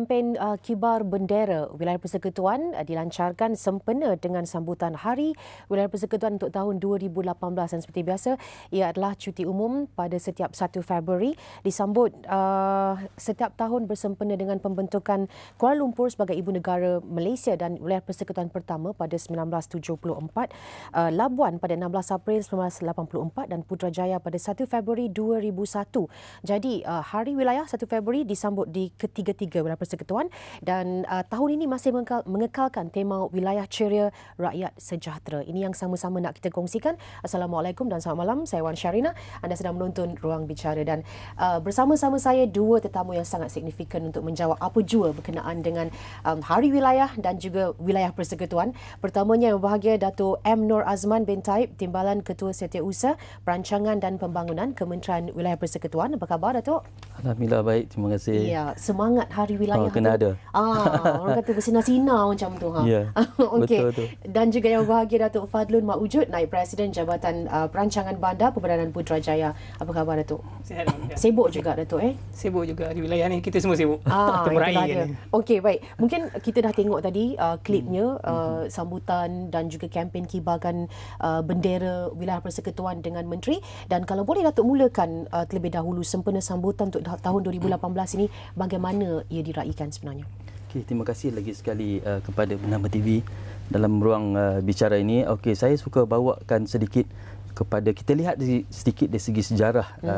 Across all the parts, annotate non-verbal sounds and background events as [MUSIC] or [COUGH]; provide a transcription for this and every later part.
kempen uh, kibar bendera wilayah persekutuan uh, dilancarkan sempena dengan sambutan hari wilayah persekutuan untuk tahun 2018 dan seperti biasa ia adalah cuti umum pada setiap 1 Februari disambut uh, setiap tahun bersempena dengan pembentukan Kuala Lumpur sebagai ibu negara Malaysia dan wilayah persekutuan pertama pada 1974 uh, Labuan pada 16 April 1984 dan Putrajaya pada 1 Februari 2001 jadi uh, hari wilayah 1 Februari disambut di ketiga-tiga wilayah persekutuan Persekutuan dan uh, tahun ini masih mengekal, mengekalkan tema wilayah ceria rakyat sejahtera. Ini yang sama-sama nak kita kongsikan. Assalamualaikum dan selamat malam. Saya Wan Sharina. Anda sedang menonton Ruang Bicara dan uh, bersama-sama saya dua tetamu yang sangat signifikan untuk menjawab apa jua berkenaan dengan um, Hari Wilayah dan juga Wilayah Persekutuan. Pertamanya yang bahagia Dato M. Nur Azman bin Taib, Timbalan Ketua Setiausaha Perancangan dan Pembangunan Kementerian Wilayah Persekutuan. Apa khabar Dato? Alhamdulillah baik. Terima kasih. Ya, semangat Hari Wilayah ha, kena tu, ada. Ah, orang kata bersinar-sinar [LAUGHS] macam tu. Ha. Ya, yeah, [LAUGHS] okay. betul tu. Dan juga yang bahagia Datuk Fadlun Mak Ma'ujud, naik Presiden Jabatan uh, Perancangan Bandar Perbadanan Putrajaya. Apa khabar Datuk? Sihat. Sibuk juga Datuk eh? Sibuk juga di wilayah ni. Kita semua sibuk. Ah, [LAUGHS] Temerai ya, Okey, baik. Mungkin kita dah tengok tadi uh, klipnya, hmm. uh, hmm. sambutan dan juga kempen kibarkan uh, bendera wilayah persekutuan dengan Menteri. Dan kalau boleh Datuk mulakan uh, terlebih dahulu sempena sambutan untuk tahun 2018 hmm. ini, bagaimana ia diraih? meraihkan sebenarnya. Okay, terima kasih lagi sekali uh, kepada Bernama TV dalam ruang uh, bicara ini. Okay, saya suka bawakan sedikit kepada kita lihat di, sedikit dari segi sejarah hmm.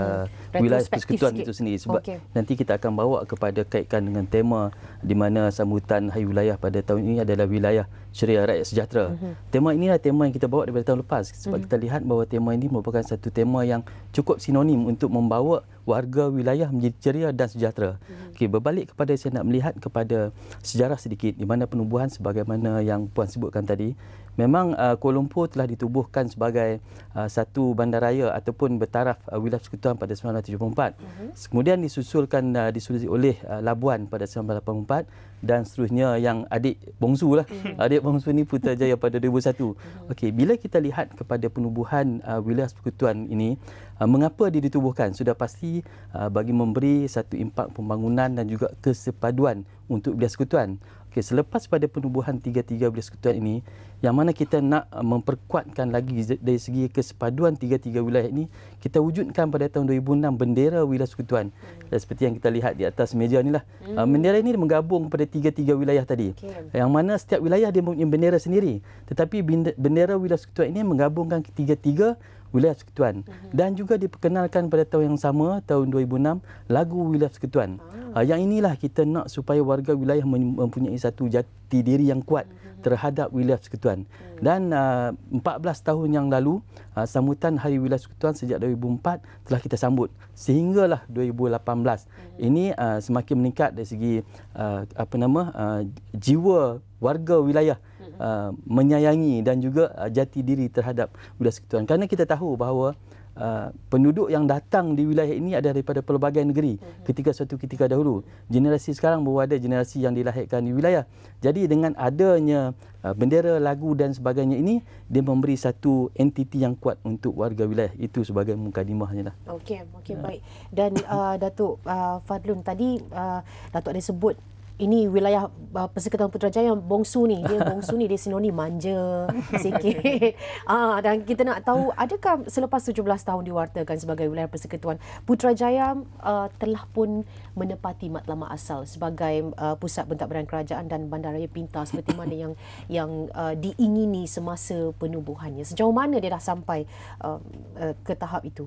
uh, wilayah persekutuan sikit. itu sendiri sebab okay. nanti kita akan bawa kepada kaitkan dengan tema di mana sambutan Hari Wilayah pada tahun ini adalah wilayah Ceria Rakyat Sejahtera. Hmm. Tema inilah tema yang kita bawa daripada tahun lepas sebab hmm. kita lihat bahawa tema ini merupakan satu tema yang cukup sinonim untuk membawa warga wilayah menjadi ceria dan sejahtera. Hmm. Okey berbalik kepada saya nak melihat kepada sejarah sedikit di mana penubuhan sebagaimana yang puan sebutkan tadi Memang uh, Kuala Lumpur telah ditubuhkan sebagai uh, satu bandaraya ataupun bertaraf uh, wilayah persekutuan pada 1974. Mm-hmm. Kemudian disusulkan uh, disusuli oleh uh, Labuan pada 1984 dan seterusnya yang adik bongsu lah. Mm-hmm. Adik bongsu ni Putrajaya pada 2001. Mm-hmm. Okey, bila kita lihat kepada penubuhan uh, wilayah persekutuan ini, uh, mengapa dia ditubuhkan? Sudah pasti uh, bagi memberi satu impak pembangunan dan juga kesepaduan untuk wilayah persekutuan. Okay, selepas pada penubuhan tiga-tiga wilayah sekutuan ini, yang mana kita nak uh, memperkuatkan lagi dari segi kesepaduan tiga-tiga wilayah ini, kita wujudkan pada tahun 2006 bendera wilayah sekutuan. Hmm. Ya, seperti yang kita lihat di atas meja ni lah. uh, Hmm. Bendera ini menggabung pada tiga-tiga wilayah tadi. Okay. Yang mana setiap wilayah dia mempunyai bendera sendiri. Tetapi bendera wilayah sekutuan ini menggabungkan tiga-tiga Wilayah Sekutuan mm-hmm. dan juga diperkenalkan pada tahun yang sama tahun 2006 lagu Wilayah Sekutuan. Ah. Uh, yang inilah kita nak supaya warga wilayah mempunyai satu jati diri yang kuat mm-hmm. terhadap Wilayah Sekutuan. Mm. Dan uh, ah, 14 tahun yang lalu uh, sambutan Hari Wilayah Sekutuan sejak 2004 telah kita sambut sehinggalah 2018. Mm-hmm. Ini uh, semakin meningkat dari segi uh, apa nama uh, jiwa warga wilayah mm uh, menyayangi dan juga uh, jati diri terhadap wilayah sekutuan. Karena kita tahu bahawa uh, penduduk yang datang di wilayah ini adalah daripada pelbagai negeri ketika suatu ketika dahulu. Generasi sekarang baru ada generasi yang dilahirkan di wilayah. Jadi dengan adanya uh, bendera, lagu dan sebagainya ini, dia memberi satu entiti yang kuat untuk warga wilayah. Itu sebagai muka mukadimahnya. Lah. Okey, okay, baik. Dan uh, Datuk uh, Fadlun, tadi uh, Datuk ada sebut ini wilayah uh, Persekutuan Putrajaya yang bongsu ni dia [LAUGHS] bongsu ni dia sinoni manja sikit uh, [LAUGHS] dan kita nak tahu adakah selepas 17 tahun diwartakan sebagai wilayah Persekutuan Putrajaya uh, telah pun menepati matlamat asal sebagai uh, pusat bentadbiran kerajaan dan bandaraya pintas seperti mana yang [LAUGHS] yang uh, diingini semasa penubuhannya sejauh mana dia dah sampai uh, uh, ke tahap itu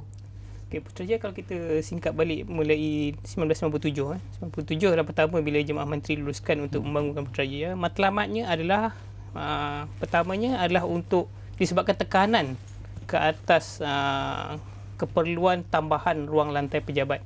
Okay, punca kalau kita singkat balik mulai 1997 eh. 97 lah pertama bila jemaah menteri luluskan untuk hmm. membangunkan putrajaya. Matlamatnya adalah uh, pertamanya adalah untuk disebabkan tekanan ke atas uh, keperluan tambahan ruang lantai pejabat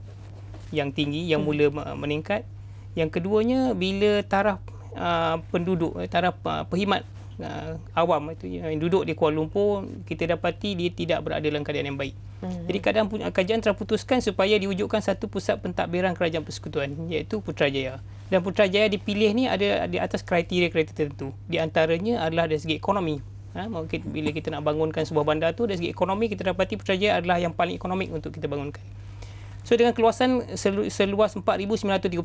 yang tinggi yang hmm. mula meningkat. Yang keduanya bila taraf uh, penduduk, eh, taraf uh, perkhidmat uh, awam itu yang duduk di Kuala Lumpur kita dapati dia tidak berada dalam keadaan yang baik. Hmm. Jadi kadang pun ah, kajian terputuskan supaya diwujudkan satu pusat pentadbiran kerajaan persekutuan iaitu Putrajaya. Dan Putrajaya dipilih ni ada di atas kriteria-kriteria tertentu. Di antaranya adalah dari segi ekonomi. Ha, ah, mungkin bila kita nak bangunkan sebuah bandar tu dari segi ekonomi kita dapati Putrajaya adalah yang paling ekonomik untuk kita bangunkan. So dengan keluasan seluas 4,931,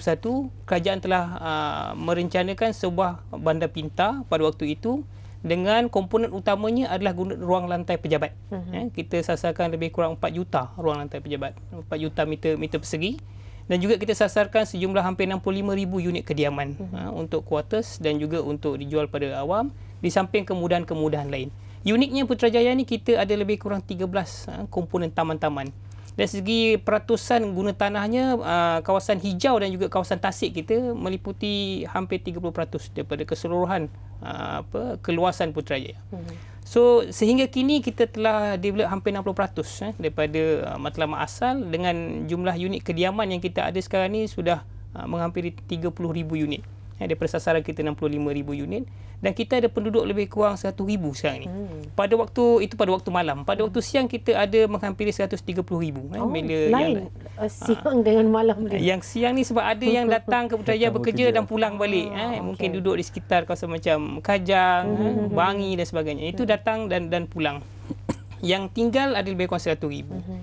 kerajaan telah uh, merencanakan sebuah bandar pintar pada waktu itu dengan komponen utamanya adalah guna ruang lantai pejabat. Uh-huh. Eh, kita sasarkan lebih kurang 4 juta ruang lantai pejabat, 4 juta meter, meter persegi. Dan juga kita sasarkan sejumlah hampir 65,000 unit kediaman uh-huh. uh, untuk quarters dan juga untuk dijual pada awam di samping kemudahan-kemudahan lain. Uniknya Putrajaya ni kita ada lebih kurang 13 uh, eh, komponen taman-taman. Dari segi peratusan guna tanahnya, uh, kawasan hijau dan juga kawasan tasik kita meliputi hampir 30% daripada keseluruhan uh, apa keluasan Putrajaya. Hmm. So sehingga kini kita telah develop hampir 60% eh, daripada uh, matlamat asal dengan jumlah unit kediaman yang kita ada sekarang ni sudah uh, menghampiri 30,000 unit. Hmm ya, daripada sasaran kita 65,000 unit dan kita ada penduduk lebih kurang 100,000 sekarang ni. Hmm. Pada waktu itu pada waktu malam, pada waktu siang kita ada menghampiri 130,000 ya, eh, oh, bila lain. yang eh, siang aa, dengan malam ni. Yang siang ni sebab ada yang datang ke Putrajaya [LAUGHS] bekerja dan pulang balik, oh, ah, ya, eh. okay. mungkin duduk di sekitar kawasan macam Kajang, hmm, hmm, hmm. Bangi dan sebagainya. Itu datang dan dan pulang. yang tinggal ada lebih kurang 100,000. Hmm. hmm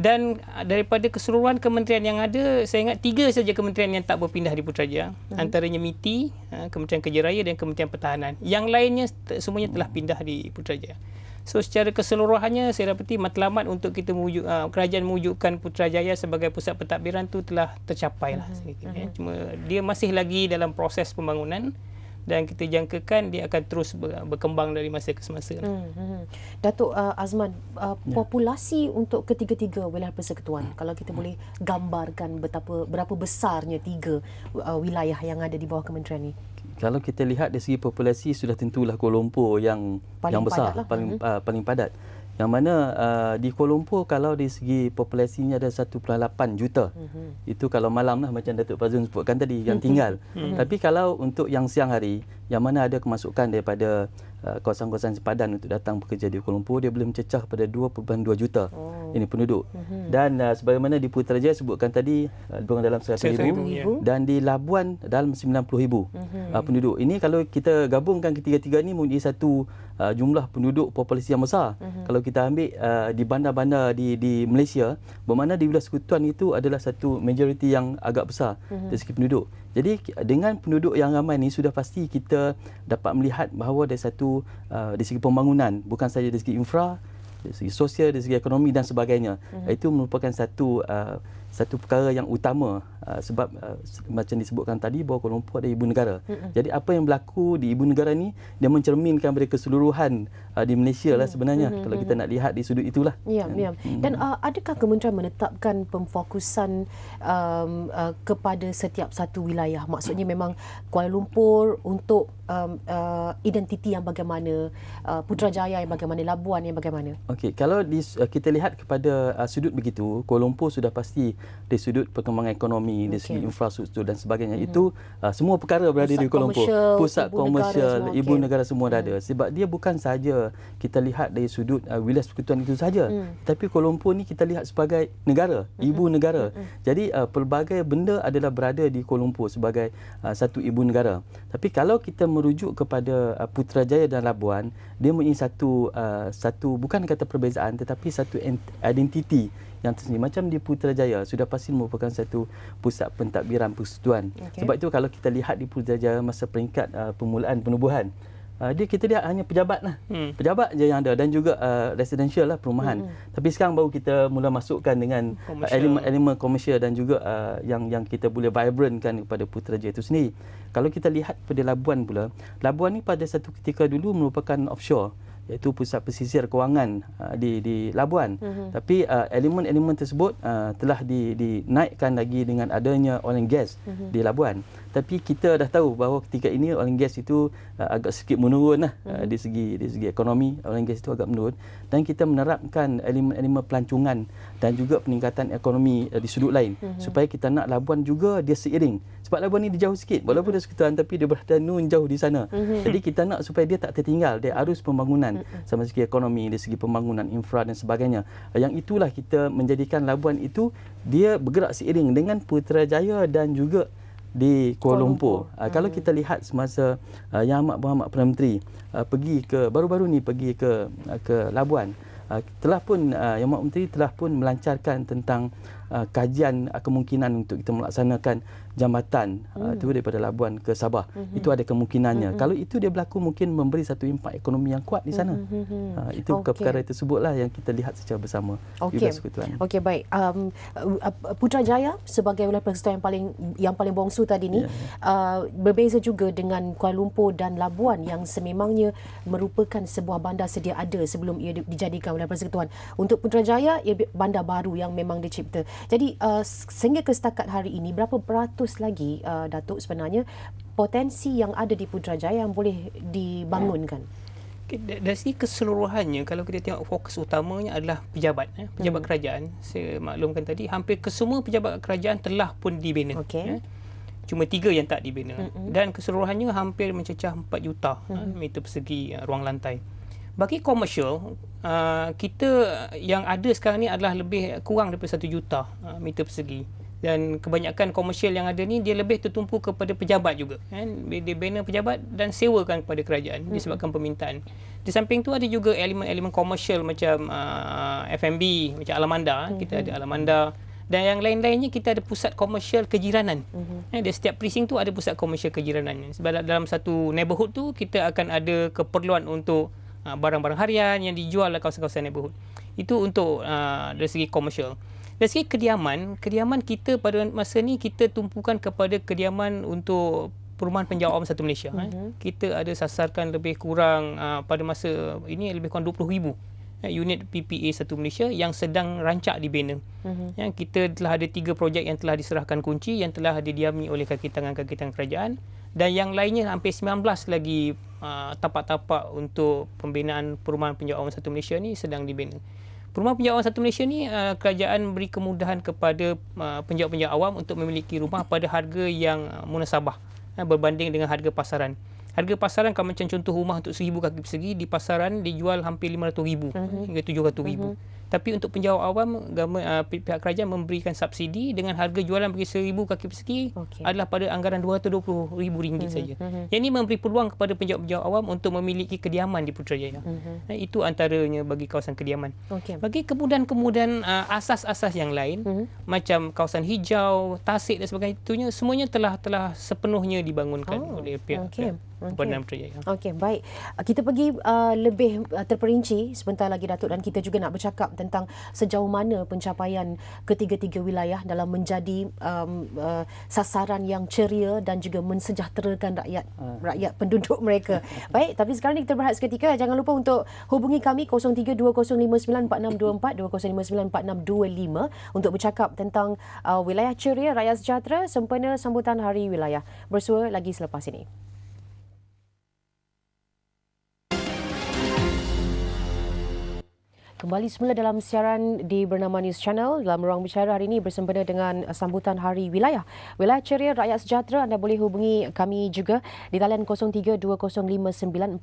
dan ah, daripada keseluruhan kementerian yang ada saya ingat tiga saja kementerian yang tak berpindah di Putrajaya hmm. antaranya MITI ah, Kementerian Kerja Raya dan Kementerian Pertahanan yang lainnya semuanya telah hmm. pindah di Putrajaya so secara keseluruhannya saya dapati matlamat untuk kita mewujud, uh, ah, kerajaan mewujudkan Putrajaya sebagai pusat pentadbiran tu telah tercapai lah hmm. Ya. hmm. cuma dia masih lagi dalam proses pembangunan dan kita jangkakan dia akan terus berkembang dari masa ke semasa. Lah. Hmm, hmm, hmm. Datuk uh, Azman, uh, ya. populasi untuk ketiga-tiga wilayah persekutuan, hmm. kalau kita hmm. boleh gambarkan betapa berapa besarnya tiga uh, wilayah yang ada di bawah kementerian ini? Kalau kita lihat dari segi populasi sudah tentulah Kuala Lumpur yang paling yang besar, lah. paling hmm. uh, paling padat yang mana uh, di Kuala Lumpur kalau di segi populasinya ada 1.8 juta. Mm-hmm. Itu kalau malam lah macam Datuk Fazlun sebutkan tadi yang [LAUGHS] tinggal. Mm-hmm. Tapi kalau untuk yang siang hari yang mana ada kemasukan daripada Uh, kawasan-kawasan sepadan untuk datang bekerja di Kuala Lumpur, dia boleh mencecah pada 2.2 juta oh. ini penduduk. Mm-hmm. Dan uh, sebagaimana di Putrajaya sebutkan tadi, lebih uh, dalam 100,000 ribu, ribu. Ya. dan di Labuan dalam 90,000 mm-hmm. uh, penduduk. Ini kalau kita gabungkan ketiga-tiga ini mempunyai satu uh, jumlah penduduk populasi yang besar. Mm-hmm. Kalau kita ambil uh, di bandar-bandar di, di Malaysia, bermakna di wilayah sekutuan itu adalah satu majoriti yang agak besar mm-hmm. dari segi penduduk. Jadi dengan penduduk yang ramai ini sudah pasti kita dapat melihat bahawa dari satu uh, dari segi pembangunan bukan saja dari segi infra, dari segi sosial, dari segi ekonomi dan sebagainya. Mm-hmm. Itu merupakan satu uh, satu perkara yang utama uh, sebab uh, macam disebutkan tadi bahawa Kuala Lumpur ada ibu negara. Mm-hmm. Jadi apa yang berlaku di ibu negara ni dia mencerminkan pada keseluruhan uh, di Malaysia lah sebenarnya mm-hmm. kalau kita nak lihat di sudut itulah. Ya, yeah, Yeah. Dan uh, adakah kementerian menetapkan pemfokusan um, uh, kepada setiap satu wilayah? Maksudnya memang Kuala Lumpur untuk um, uh, identiti yang bagaimana, uh, Putrajaya yang bagaimana, Labuan yang bagaimana? Okey, kalau di, uh, kita lihat kepada uh, sudut begitu, Kuala Lumpur sudah pasti dari sudut pertumbuhan ekonomi, okay. dari segi infrastruktur dan sebagainya hmm itu uh, semua perkara berada pusat di Kuala Lumpur. Pusat ibu komersial, negara ibu okay. negara semua dah ada. Hmm. Sebab dia bukan saja kita lihat dari sudut uh, wilayah persekutuan itu saja, mm. tapi Kuala Lumpur ni kita lihat sebagai negara, hmm ibu negara. hmm Jadi uh, pelbagai benda adalah berada di Kuala Lumpur sebagai uh, satu ibu negara. Tapi kalau kita merujuk kepada uh, Putrajaya dan Labuan, dia mempunyai satu uh, satu bukan kata perbezaan tetapi satu identiti yang tersendiri macam di Putrajaya sudah pasti merupakan satu pusat pentadbiran persekutuan okay. sebab itu kalau kita lihat di Putrajaya masa peringkat uh, permulaan penubuhan uh, dia kita lihat hanya pejabat lah hmm. pejabat je yang ada dan juga uh, residential lah perumahan hmm. hmm. tapi sekarang baru kita mula masukkan dengan uh, elemen-elemen komersial dan juga uh, yang yang kita boleh vibrantkan kepada Putrajaya itu sendiri kalau kita lihat pada Labuan pula Labuan ni pada satu ketika dulu merupakan offshore iaitu pusat pesisir kewangan uh, di di Labuan. Mm -hmm. Tapi uh, elemen-elemen uh, tersebut uh, telah di, dinaikkan lagi dengan adanya oil and gas mm -hmm. di Labuan tapi kita dah tahu bahawa ketika ini oil and gas itu uh, agak sedikit menurun lah uh, hmm. di segi di segi ekonomi oil and gas itu agak menurun dan kita menerapkan elemen-elemen pelancongan dan juga peningkatan ekonomi uh, di sudut lain uh-huh. supaya kita nak labuan juga dia seiring sebab labuan ini dia jauh sikit walaupun uh-huh. dia sekitaran tapi dia berada nun jauh di sana uh-huh. jadi kita nak supaya dia tak tertinggal dia arus pembangunan uh-huh. sama segi ekonomi di segi pembangunan infra dan sebagainya uh, yang itulah kita menjadikan labuan itu dia bergerak seiring dengan Putrajaya dan juga di Kuala Lumpur. Lumpur. Uh, hmm. Kalau kita lihat semasa uh, Yang Amat Berhormat Perdana Menteri uh, pergi ke baru-baru ni pergi ke uh, ke Labuan, uh, telah pun uh, Yang Amat Menteri telah pun melancarkan tentang uh, kajian uh, kemungkinan untuk kita melaksanakan jambatan itu uh, hmm. daripada Labuan ke Sabah. -hmm. Itu ada kemungkinannya. -hmm. Kalau itu dia berlaku mungkin memberi satu impak ekonomi yang kuat di sana. Mm -hmm. uh, itu okay. perkara tersebutlah yang kita lihat secara bersama. Okey. Okey baik. Um, uh, uh, Putrajaya sebagai wilayah persekutuan yang paling yang paling bongsu tadi ni yeah. uh, berbeza juga dengan Kuala Lumpur dan Labuan yang sememangnya merupakan sebuah bandar sedia ada sebelum ia dijadikan wilayah persekutuan. Untuk Putrajaya ia bandar baru yang memang dicipta. Jadi uh, sehingga ke setakat hari ini berapa peratus lagi uh, Datuk sebenarnya potensi yang ada di Putrajaya yang boleh dibangunkan? Dari segi keseluruhannya kalau kita tengok fokus utamanya adalah pejabat eh, pejabat hmm. kerajaan. Saya maklumkan tadi hampir kesemua pejabat kerajaan telah pun dibina. Okay. Eh. Cuma tiga yang tak dibina. mm Dan keseluruhannya hampir mencecah 4 juta mm-hmm. meter hmm. eh, persegi uh, eh, ruang lantai. hmm bagi komersial uh, kita yang ada sekarang ni adalah lebih kurang daripada 1 juta uh, meter persegi dan kebanyakan komersial yang ada ni dia lebih tertumpu kepada pejabat juga kan dia bina pejabat dan sewakan kepada kerajaan hmm. disebabkan permintaan di samping tu ada juga elemen-elemen komersial macam uh, FMB macam Alamanda hmm. kita ada Alamanda dan yang lain-lainnya kita ada pusat komersial kejiranan. Mm-hmm. Eh, di setiap precinct tu ada pusat komersial kejiranan. Sebab dalam satu neighborhood tu kita akan ada keperluan untuk Ha, barang-barang harian yang dijual dalam kawasan-kawasan neighborhood. Itu untuk uh, dari segi komersial. Dari segi kediaman, kediaman kita pada masa ni kita tumpukan kepada kediaman untuk perumahan penjawat awam satu Malaysia. Mm-hmm. Kita ada sasarkan lebih kurang uh, pada masa ini lebih kurang 20,000 ribu eh, unit PPA satu Malaysia yang sedang rancak dibina. Mm-hmm. Ya, kita telah ada tiga projek yang telah diserahkan kunci yang telah didiami oleh kaki tangan-kaki tangan kerajaan dan yang lainnya hampir 19 lagi Uh, tapak-tapak uh, untuk pembinaan perumahan penjawat awam satu Malaysia ni sedang dibina. Perumahan penjawat awam satu Malaysia ni uh, kerajaan beri kemudahan kepada uh, penjawat-penjawat awam untuk memiliki rumah pada harga yang uh, munasabah uh, berbanding dengan harga pasaran. Harga pasaran kalau macam contoh rumah untuk seribu kaki persegi di pasaran dijual hampir 500,000 mm-hmm. hingga 700,000. Mm-hmm. Tapi untuk penjawat awam government, uh, ah, pihak kerajaan memberikan subsidi dengan harga jualan bagi seribu kaki persegi okay. adalah pada anggaran 220,000 ringgit mm-hmm. saja. Mm-hmm. Yang ini memberi peluang kepada penjawat-penjawat awam untuk memiliki kediaman di Putrajaya. Mm-hmm. Nah, eh, itu antaranya bagi kawasan kediaman. Okay. Bagi kemudahan-kemudahan uh, asas-asas yang lain mm-hmm. macam kawasan hijau, tasik dan sebagainya semuanya telah telah sepenuhnya dibangunkan oh. oleh pihak okay. Puan okay. Menteri. Okey, baik. Ah, kita pergi uh, lebih ah, terperinci sebentar lagi Datuk dan kita juga nak bercakap tentang sejauh mana pencapaian ketiga-tiga wilayah dalam menjadi um, uh, sasaran yang ceria dan juga mensejahterakan rakyat uh. rakyat penduduk mereka. [LAUGHS] baik, tapi sekarang ni kita berehat seketika. Jangan lupa untuk hubungi kami 0320594624 0320594625 untuk bercakap tentang uh, wilayah ceria, rakyat sejahtera sempena sambutan Hari Wilayah. Bersua lagi selepas ini. Kembali semula dalam siaran di Bernama News Channel dalam ruang bicara hari ini bersempena dengan uh, sambutan Hari Wilayah. Wilayah Ceria Rakyat Sejahtera anda boleh hubungi kami juga di talian 0320594624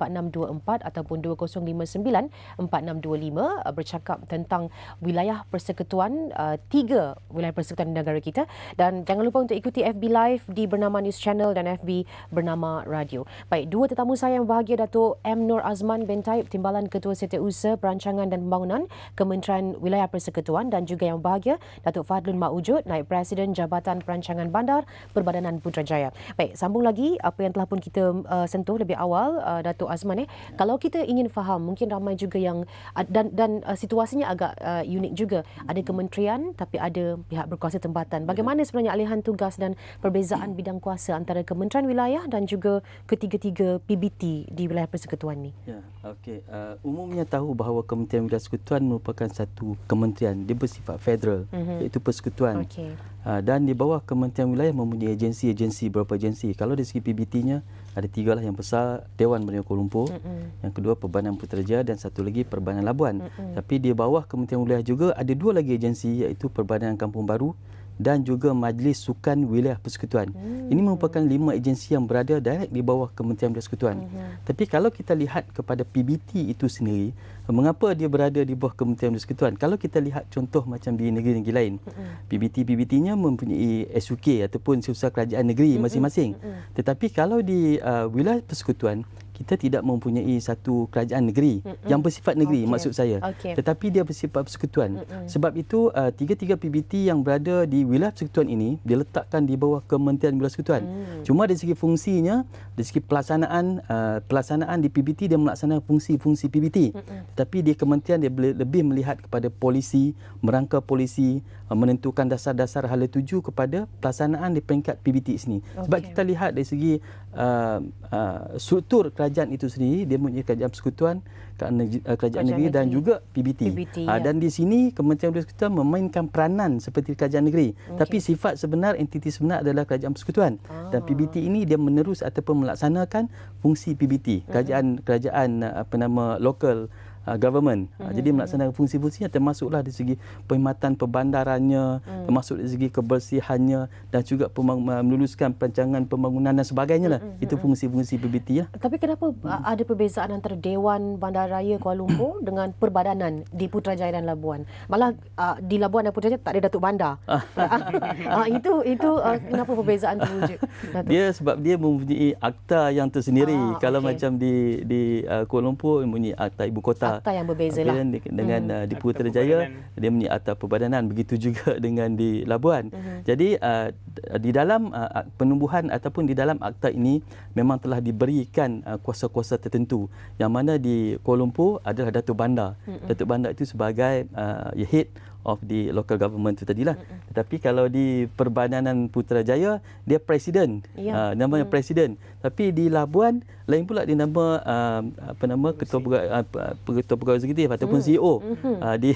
ataupun 20594625 uh, bercakap tentang wilayah persekutuan, uh, tiga wilayah persekutuan negara kita dan jangan lupa untuk ikuti FB Live di Bernama News Channel dan FB Bernama Radio. Baik, dua tetamu saya yang bahagia Dato' M. Nur Azman bin Timbalan Ketua Setiausaha Perancangan dan Pembangunan Pembangunan Kementerian Wilayah Persekutuan dan juga yang bahagia Datuk Fadlun Maujud Naib Presiden Jabatan Perancangan Bandar Perbadanan Putrajaya. Baik, sambung lagi apa yang telah pun kita uh, sentuh lebih awal uh, Datuk Azman eh. Kalau kita ingin faham mungkin ramai juga yang uh, dan dan uh, situasinya agak uh, unik juga. Ada kementerian tapi ada pihak berkuasa tempatan. Bagaimana sebenarnya alihan tugas dan perbezaan bidang kuasa antara Kementerian Wilayah dan juga ketiga-tiga PBT di wilayah persekutuan ini? Ya. Okey, uh, umumnya tahu bahawa Kementerian Wilayah Persekutuan merupakan satu kementerian. Dia bersifat federal, mm-hmm. iaitu persekutuan. Okay. Uh, dan di bawah Kementerian Wilayah mempunyai agensi-agensi, berapa agensi. Kalau dari segi PBT-nya, ada tiga lah yang besar, Dewan Bernia Kuala Lumpur, mm-hmm. yang kedua Perbanan Putrajaya dan satu lagi Perbanan Labuan. Mm-hmm. Tapi di bawah Kementerian Wilayah juga ada dua lagi agensi iaitu Perbanan Kampung Baru dan juga Majlis Sukan Wilayah Persekutuan. Hmm. Ini merupakan lima agensi yang berada direct di bawah Kementerian Persekutuan. Hmm. Tapi kalau kita lihat kepada PBT itu sendiri, mengapa dia berada di bawah Kementerian Persekutuan? Kalau kita lihat contoh macam di negeri-negeri lain, hmm. PBT-PBT-nya mempunyai SUK ataupun Susah Kerajaan Negeri hmm, hmm, masing-masing. Hmm. Hmm. Tetapi kalau di uh, Wilayah Persekutuan, kita tidak mempunyai satu kerajaan negeri Mm-mm. yang bersifat negeri okay. maksud saya okay. tetapi dia bersifat persekutuan Mm-mm. sebab itu uh, tiga-tiga PBT yang berada di wilayah persekutuan ini diletakkan di bawah Kementerian Wilayah Persekutuan mm. cuma dari segi fungsinya dari segi pelaksanaan uh, pelaksanaan di PBT dia melaksanakan fungsi-fungsi PBT Mm-mm. tetapi di kementerian dia lebih melihat kepada polisi merangka polisi uh, menentukan dasar-dasar hala tuju kepada pelaksanaan di peringkat PBT ini. okay. sebab kita lihat dari segi Uh, uh, struktur kerajaan itu sendiri dia mempunyai kerajaan persekutuan kerajaan, uh, kerajaan, kerajaan negeri, negeri dan juga PBT, PBT uh, ah, ya. dan di sini Kementerian Persekutuan memainkan peranan seperti kerajaan negeri okay. tapi sifat sebenar entiti sebenar adalah kerajaan persekutuan ah. dan PBT ini dia menerus ataupun melaksanakan fungsi PBT mm-hmm. kerajaan-kerajaan kerajaan, apa nama lokal Uh, government. Mm -hmm. Jadi melaksanakan fungsi-fungsinya termasuklah di segi perkhidmatan perbandarannya, mm. termasuk di segi kebersihannya dan juga uh, meluluskan perancangan pembangunan dan sebagainya lah. Mm -hmm. Itu hmm, hmm. fungsi-fungsi PBT lah. Tapi kenapa mm. ada perbezaan antara Dewan Bandaraya Kuala Lumpur [COUGHS] dengan perbadanan di Putrajaya dan Labuan? Malah uh, di Labuan dan Putrajaya tak ada Datuk Bandar. uh, [LAUGHS] ah. [LAUGHS] ah, itu itu uh, kenapa perbezaan itu wujud? dia sebab dia mempunyai akta yang tersendiri. Ah, Kalau okay. macam di di uh, Kuala Lumpur mempunyai akta ibu kota atas yang berbeza lah. dengan hmm. uh, di Putrajaya, dia punya atas perbadanan. Begitu juga [LAUGHS] dengan di Labuan. Hmm. Jadi, uh, di dalam uh, penumbuhan ataupun di dalam akta ini, memang telah diberikan uh, kuasa-kuasa tertentu. Yang mana di Kuala Lumpur adalah Datuk Bandar. Hmm. Datuk Bandar itu sebagai uh, head of the local government tu tadilah. Mm-hmm. Tetapi kalau di Perbananan Putrajaya, dia presiden. Yeah. Uh, ah, namanya mm. presiden. Tapi di Labuan, lain pula dia nama uh, apa nama ketua pegawai, uh, ketua pegawai ah, eksekutif ataupun mm. CEO mm-hmm. uh, di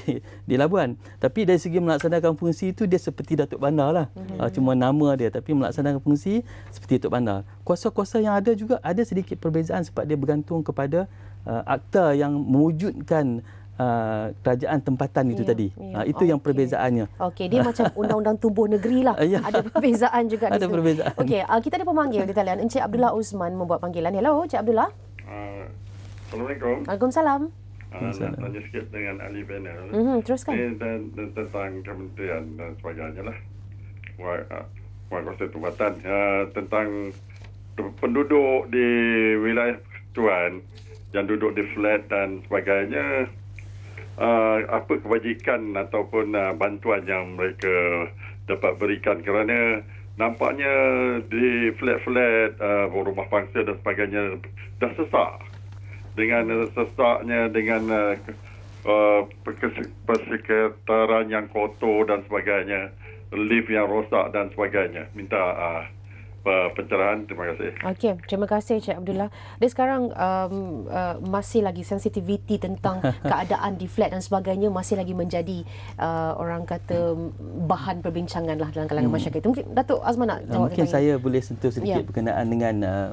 di Labuan. Tapi dari segi melaksanakan fungsi itu, dia seperti Datuk Bandar lah. Mm-hmm. Uh, cuma nama dia. Tapi melaksanakan fungsi seperti Datuk Bandar. Kuasa-kuasa yang ada juga ada sedikit perbezaan sebab dia bergantung kepada uh, akta yang mewujudkan uh, kerajaan tempatan itu yeah, tadi. Yeah. Ya. Uh, itu okay. yang perbezaannya. Okey, dia macam [LAUGHS] undang-undang tumbuh negeri lah. Yeah. Ada perbezaan juga. [LAUGHS] ada perbezaan. Okey, uh, kita ada pemanggil di talian. Encik Abdullah Uzman membuat panggilan. Hello, Encik Abdullah. Assalamualaikum. Waalaikumsalam. Uh, nak tanya sikit dengan ahli panel. Mm-hmm, teruskan. Ini dan, dan, tentang kementerian dan sebagainya lah. Buat uh, ah, kuasa tempatan. Uh, tentang penduduk di wilayah persekutuan yang duduk di flat dan sebagainya uh, apa kebajikan ataupun uh, bantuan yang mereka dapat berikan kerana nampaknya di flat-flat uh, rumah pangsa dan sebagainya dah sesak dengan sesaknya dengan uh, uh persekitaran yang kotor dan sebagainya lift yang rosak dan sebagainya minta uh, pencerahan. Terima kasih. Okey, terima kasih Cik Abdullah. Dan sekarang um, uh, masih lagi sensitiviti tentang [LAUGHS] keadaan di flat dan sebagainya masih lagi menjadi uh, orang kata bahan perbincangan lah dalam kalangan hmm. masyarakat. Mungkin Datuk Azman nak uh, jawab. Mungkin saya ini. boleh sentuh sedikit yeah. berkenaan dengan uh,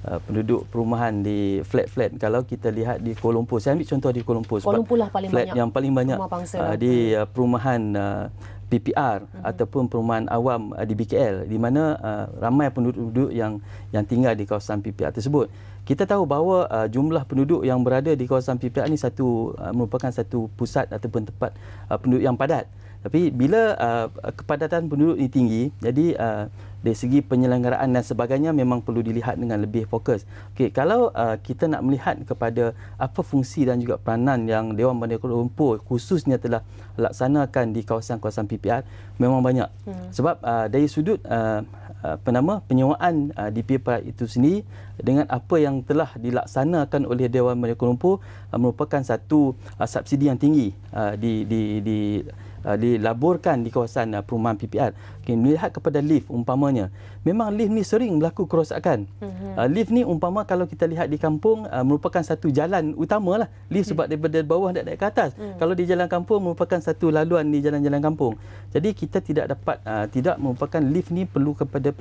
Uh, penduduk perumahan di flat-flat kalau kita lihat di Kuala Lumpur saya ambil contoh di Kuala Lumpur Kuala Lumpur lah flat banyak yang paling banyak uh, lah. di uh, perumahan uh, PPR hmm ataupun perumahan awam uh, di BKL di mana uh, ramai penduduk-penduduk yang yang tinggal di kawasan PPR tersebut. Kita tahu bahawa uh, jumlah penduduk yang berada di kawasan PPR ini satu uh, merupakan satu pusat ataupun tempat uh, penduduk yang padat. Tapi bila uh, kepadatan penduduk ini tinggi, jadi uh, dari segi penyelenggaraan dan sebagainya memang perlu dilihat dengan lebih fokus. Okey, kalau uh, kita nak melihat kepada apa fungsi dan juga peranan yang Dewan Bandar Kuala Lumpur khususnya telah laksanakan di kawasan-kawasan PPR memang banyak. Hmm. Sebab uh, dari sudut uh, uh apa nama penyewaan uh, di PPR itu sendiri dengan apa yang telah dilaksanakan oleh Dewan Bandar Kuala Lumpur uh, merupakan satu uh, subsidi yang tinggi uh, di di di, di uh, dilaburkan di kawasan uh, perumahan PPR. Okay, melihat kepada lift umpamanya, memang lift ni sering berlaku kerosakan. Mhm. Uh, lift ni umpama kalau kita lihat di kampung uh, merupakan satu jalan utama lah. Lift mhm. sebab daripada bawah nak naik ke atas. Hmm. Kalau di jalan kampung merupakan satu laluan di jalan-jalan kampung. Jadi kita tidak dapat uh, tidak merupakan lift ni perlu kepada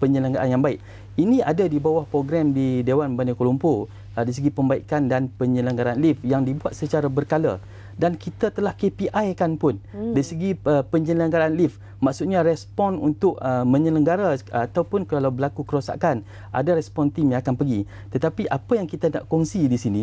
penyelenggaraan yang baik. Ini ada di bawah program di Dewan Bandar Kuala Lumpur uh, di segi pembaikan dan penyelenggaraan lift yang dibuat secara berkala dan kita telah KPI-kan pun hmm. dari segi uh, penyelenggaraan lift maksudnya respon untuk uh, menyelenggara uh, ataupun kalau berlaku kerosakan ada respon tim yang akan pergi tetapi apa yang kita nak kongsi di sini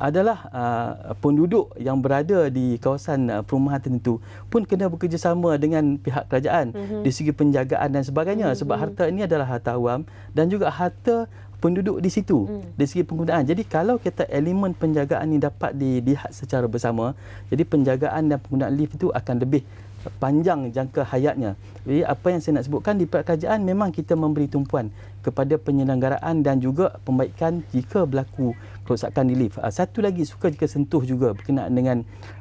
adalah uh, penduduk yang berada di kawasan uh, perumahan tertentu pun kena bekerjasama dengan pihak kerajaan mm-hmm. di segi penjagaan dan sebagainya hmm sebab harta ini adalah harta awam dan juga harta penduduk di situ hmm. dari segi penggunaan. Jadi kalau kita elemen penjagaan ini dapat dilihat secara bersama, jadi penjagaan dan penggunaan lift itu akan lebih panjang jangka hayatnya. Jadi apa yang saya nak sebutkan di perkajian memang kita memberi tumpuan kepada penyelenggaraan dan juga pembaikan jika berlaku kerosakan di lift. Ah, satu lagi suka jika sentuh juga berkenaan dengan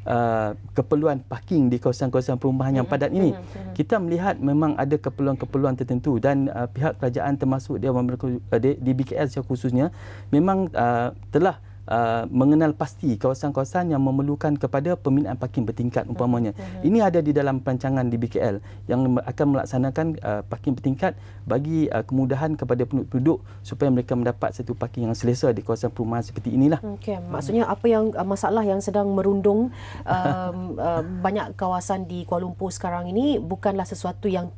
uh, keperluan parking di kawasan-kawasan perumahan yang hmm, padat ini. Hmm, hmm. Kita melihat memang ada keperluan-keperluan tertentu dan uh, pihak kerajaan termasuk dia eh, di BKL secara khususnya memang uh, telah Uh, mengenal pasti kawasan-kawasan yang memerlukan kepada pembinaan parking bertingkat umpamanya. Hmm. Ini ada di dalam perancangan di BKL yang akan melaksanakan uh, parking bertingkat bagi uh, kemudahan kepada penduduk-penduduk supaya mereka mendapat satu parking yang selesa di kawasan perumahan seperti inilah. Okay. Maksudnya hmm. apa yang uh, masalah yang sedang merundung uh, [LAUGHS] uh, banyak kawasan di Kuala Lumpur sekarang ini bukanlah sesuatu yang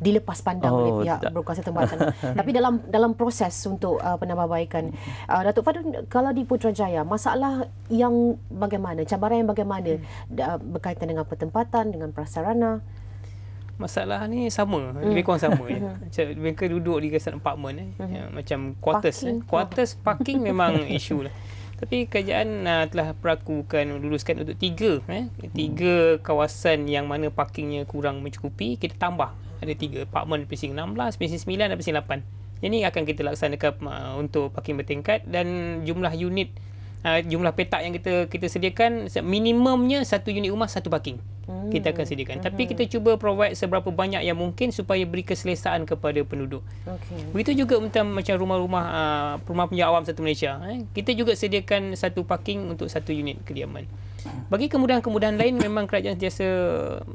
dilepas pandang oh, oleh pihak tidak. berkuasa tempatan. [LAUGHS] Tapi dalam dalam proses untuk uh, penambahbaikan. Uh, Datuk Fadun, kalau di Putrajaya, masalah yang bagaimana, cabaran yang bagaimana hmm. berkaitan dengan pertempatan, dengan prasarana? Masalah ni sama, hmm. lebih kurang sama. ya. [LAUGHS] Macam mereka duduk di kawasan apartment, eh. hmm. ya, macam quarters. Eh. Parking. Eh. Quarters parking memang isu lah. Tapi kerajaan uh, telah perakukan, luluskan untuk tiga. Eh. Tiga hmm. kawasan yang mana parkingnya kurang mencukupi, kita tambah. Ada tiga apartment, pusing 16, pusing 9 dan pusing 8. Ini akan kita laksanakan uh, untuk parking bertingkat dan jumlah unit uh, jumlah petak yang kita kita sediakan minimumnya satu unit rumah satu parking. Hmm. Kita akan sediakan. hmm Tapi kita cuba provide seberapa banyak yang mungkin supaya beri keselesaan kepada penduduk. Okay. Begitu juga untuk macam rumah-rumah uh, rumah awam satu Malaysia, eh. kita juga sediakan satu parking untuk satu unit kediaman. Bagi kemudahan-kemudahan lain memang kerajaan sentiasa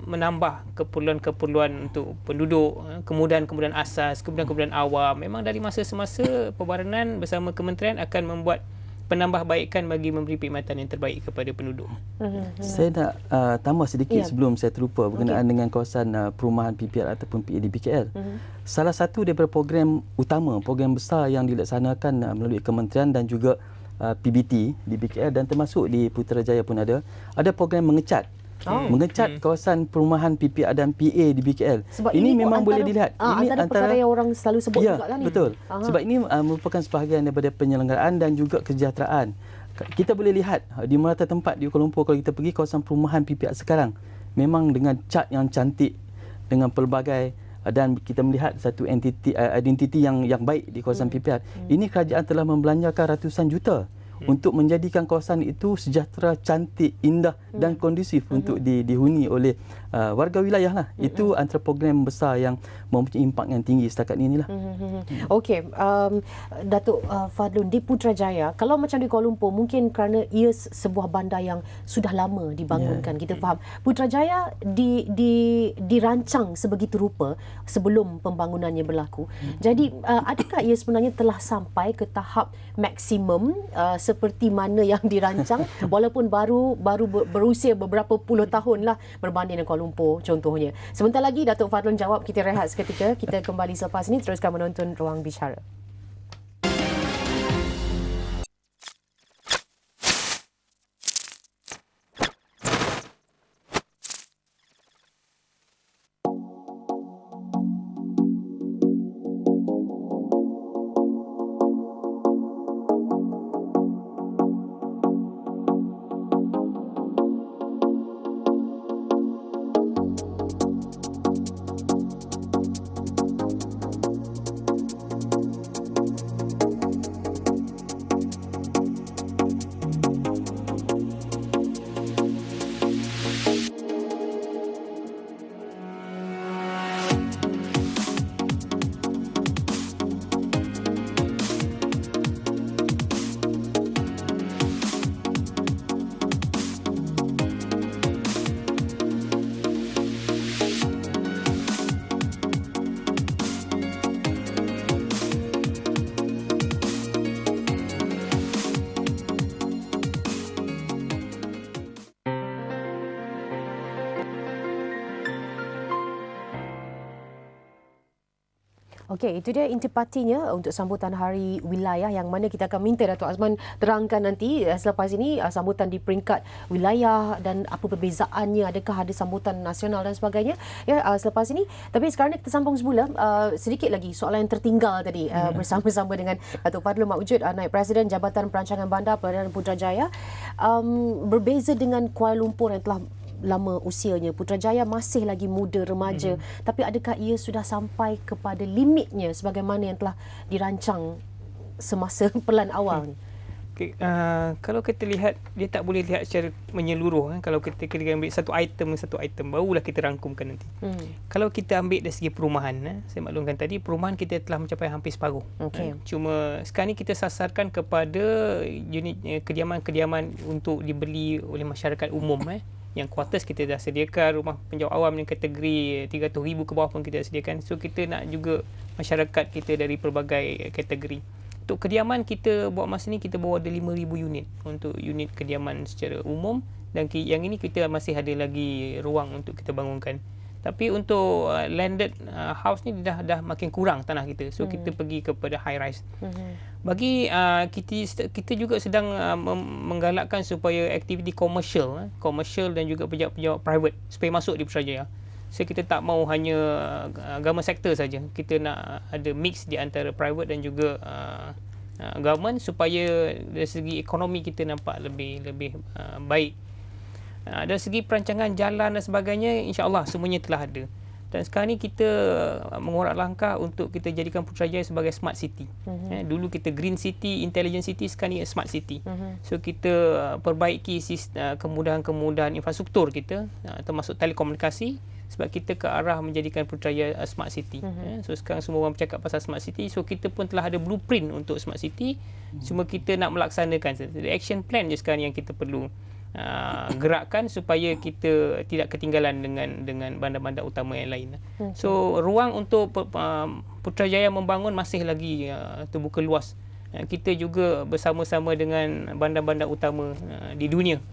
menambah keperluan-keperluan untuk penduduk, eh, kemudahan-kemudahan asas, kemudahan-kemudahan awam. Memang dari masa semasa perbaranan bersama kementerian akan membuat penambahbaikan bagi memberi perkhidmatan yang terbaik kepada penduduk. Mhm. Saya nak uh, tambah sedikit ya. sebelum saya terlupa berkenaan okay. dengan kawasan uh, perumahan PPR ataupun PADBKL. Uh-huh. Mhm. Salah satu daripada program utama, program besar yang dilaksanakan uh, melalui kementerian dan juga uh, PBT di BKL dan termasuk di Putrajaya pun ada ada program mengecat Oh. Hmm. mengecat hmm. kawasan perumahan PPA dan PA di BKL. Sebab ini, ini memang antara, boleh dilihat. Uh, ini antara, antara perkara yang orang selalu sebut ya, juga lah Betul. uh Sebab ini uh, merupakan sebahagian daripada penyelenggaraan dan juga kesejahteraan. Kita boleh lihat uh, di merata tempat di Kuala Lumpur kalau kita pergi kawasan perumahan PPA sekarang memang dengan cat yang cantik dengan pelbagai dan kita melihat satu entiti uh, identiti yang yang baik di kawasan hmm. PPR. Hmm. Ini kerajaan telah membelanjakan ratusan juta hmm. untuk menjadikan kawasan itu sejahtera, cantik, indah hmm. dan kondusif hmm. untuk di, dihuni oleh uh, warga wilayah lah. Mm-hmm. Itu antara program besar yang mempunyai impak yang tinggi setakat ini lah. Mm-hmm. Okey, um, Datuk uh, Fadlun di Putrajaya, kalau macam di Kuala Lumpur mungkin kerana ia sebuah bandar yang sudah lama dibangunkan, yeah. kita faham. Putrajaya di, di, dirancang sebegitu rupa sebelum pembangunannya berlaku. Mm-hmm. Jadi uh, adakah ia sebenarnya telah sampai ke tahap maksimum uh, seperti mana yang dirancang [LAUGHS] walaupun baru baru berusia beberapa puluh tahun lah berbanding dengan Kuala Lumpur contohnya. Sebentar lagi Datuk Fadlun jawab kita rehat seketika. Kita kembali selepas ini teruskan menonton Ruang Bicara. Okey, itu dia intipatinya untuk sambutan hari wilayah yang mana kita akan minta Datuk Azman terangkan nanti eh, selepas ini eh, sambutan di peringkat wilayah dan apa perbezaannya adakah ada sambutan nasional dan sebagainya ya eh, selepas ini. Tapi sekarang ni kita sambung semula sedikit lagi soalan yang tertinggal tadi uh, bersama-sama dengan Datuk Fadlu Makwujud uh, naik presiden Jabatan Perancangan Bandar Perdana Putrajaya. berbeza dengan Kuala Lumpur yang telah lama usianya. Putrajaya masih lagi muda remaja, hmm. tapi adakah ia sudah sampai kepada limitnya sebagaimana yang telah dirancang semasa [LAUGHS] pelan awal ni? Okay. Uh, kalau kita lihat dia tak boleh lihat secara menyeluruh kan kalau kita kena ambil satu item satu item barulah kita rangkumkan nanti. Hmm. Kalau kita ambil dari segi perumahan eh, saya maklumkan tadi perumahan kita telah mencapai hampir separuh. Okay. Eh. Cuma sekarang ni kita sasarkan kepada unit eh, kediaman-kediaman untuk dibeli oleh masyarakat umum eh yang kuartas kita dah sediakan rumah penjawat awam yang kategori ribu ke bawah pun kita dah sediakan so kita nak juga masyarakat kita dari pelbagai kategori untuk kediaman kita buat masa ni kita bawa ada 5,000 unit untuk unit kediaman secara umum dan yang ini kita masih ada lagi ruang untuk kita bangunkan tapi untuk uh, landed uh, house ni dah dah makin kurang tanah kita so hmm. kita pergi kepada high rise hmm bagi uh, kita kita juga sedang uh, menggalakkan supaya aktiviti komersial eh, komersial dan juga pejabat-pejabat private supaya masuk di Putrajaya. So kita tak mau hanya uh, ah, government sector saja. Kita nak ada mix di antara private dan juga uh, uh, supaya dari segi ekonomi kita nampak lebih lebih uh, baik. Uh, dari segi perancangan jalan dan sebagainya Insyaallah semuanya telah ada. Dan sekarang ni kita uh, mengorak langkah untuk kita jadikan Putrajaya sebagai smart city. Mm-hmm. dulu kita green city, intelligent city, sekarang ni smart city. Mm-hmm. So kita uh, perbaiki sistem, uh, kemudahan-kemudahan infrastruktur kita termasuk telekomunikasi sebab kita ke arah menjadikan Putrajaya smart city. Mm-hmm. so sekarang semua orang bercakap pasal smart city. So kita pun telah ada blueprint untuk smart city. Mm-hmm. Cuma kita nak melaksanakan. The action plan je sekarang yang kita perlu uh, gerakkan supaya kita tidak ketinggalan dengan dengan bandar-bandar utama yang lain. Hmm. So ruang untuk ah, Putrajaya membangun masih lagi uh, terbuka luas. Kita juga bersama-sama dengan bandar-bandar utama uh, di dunia.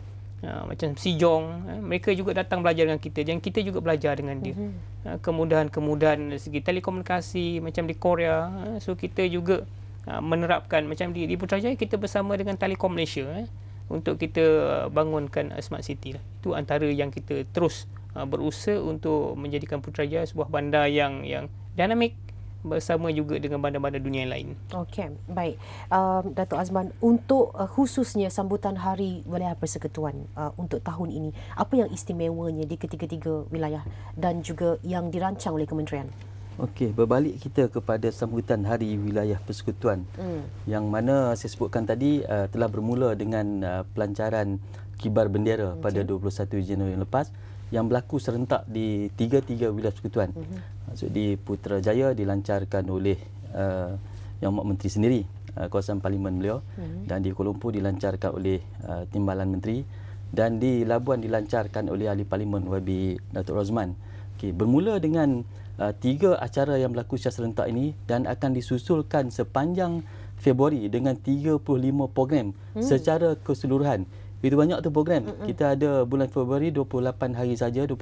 Uh, macam Sijong, uh, mereka juga datang belajar dengan kita dan kita juga belajar dengan dia. Uh-huh. Uh, kemudahan-kemudahan dari segi telekomunikasi macam di Korea. Uh, so kita juga uh, menerapkan macam di, di Putrajaya kita bersama dengan Telekom Malaysia. Uh, untuk kita uh, bangunkan uh, smart city lah. Itu antara yang kita terus uh, berusaha untuk menjadikan Putrajaya sebuah bandar yang yang dinamik bersama juga dengan bandar-bandar dunia yang lain. Okey, baik. Um, Datuk Azman, untuk uh, khususnya sambutan Hari Wilayah Persekutuan uh, untuk tahun ini, apa yang istimewanya di ketiga-tiga wilayah dan juga yang dirancang oleh kementerian? Okey, berbalik kita kepada sambutan Hari Wilayah Persekutuan hmm. yang mana saya sebutkan tadi uh, telah bermula dengan uh, pelancaran kibar bendera okay. pada 21 Januari yang lepas yang berlaku serentak di tiga-tiga wilayah persekutuan. Hmm. Maksud di Putrajaya dilancarkan oleh uh, Yang Mak Menteri sendiri, uh, kawasan parlimen beliau hmm. dan di Kuala Lumpur dilancarkan oleh uh, Timbalan Menteri dan di Labuan dilancarkan oleh Ahli Parlimen Wabi Datuk Rozman. Okey, bermula dengan Uh, tiga acara yang berlaku secara serentak ini dan akan disusulkan sepanjang Februari dengan 35 program hmm. secara keseluruhan. Itu banyak tu program. Mm-mm. Hmm. Kita ada bulan Februari 28 hari saja, 28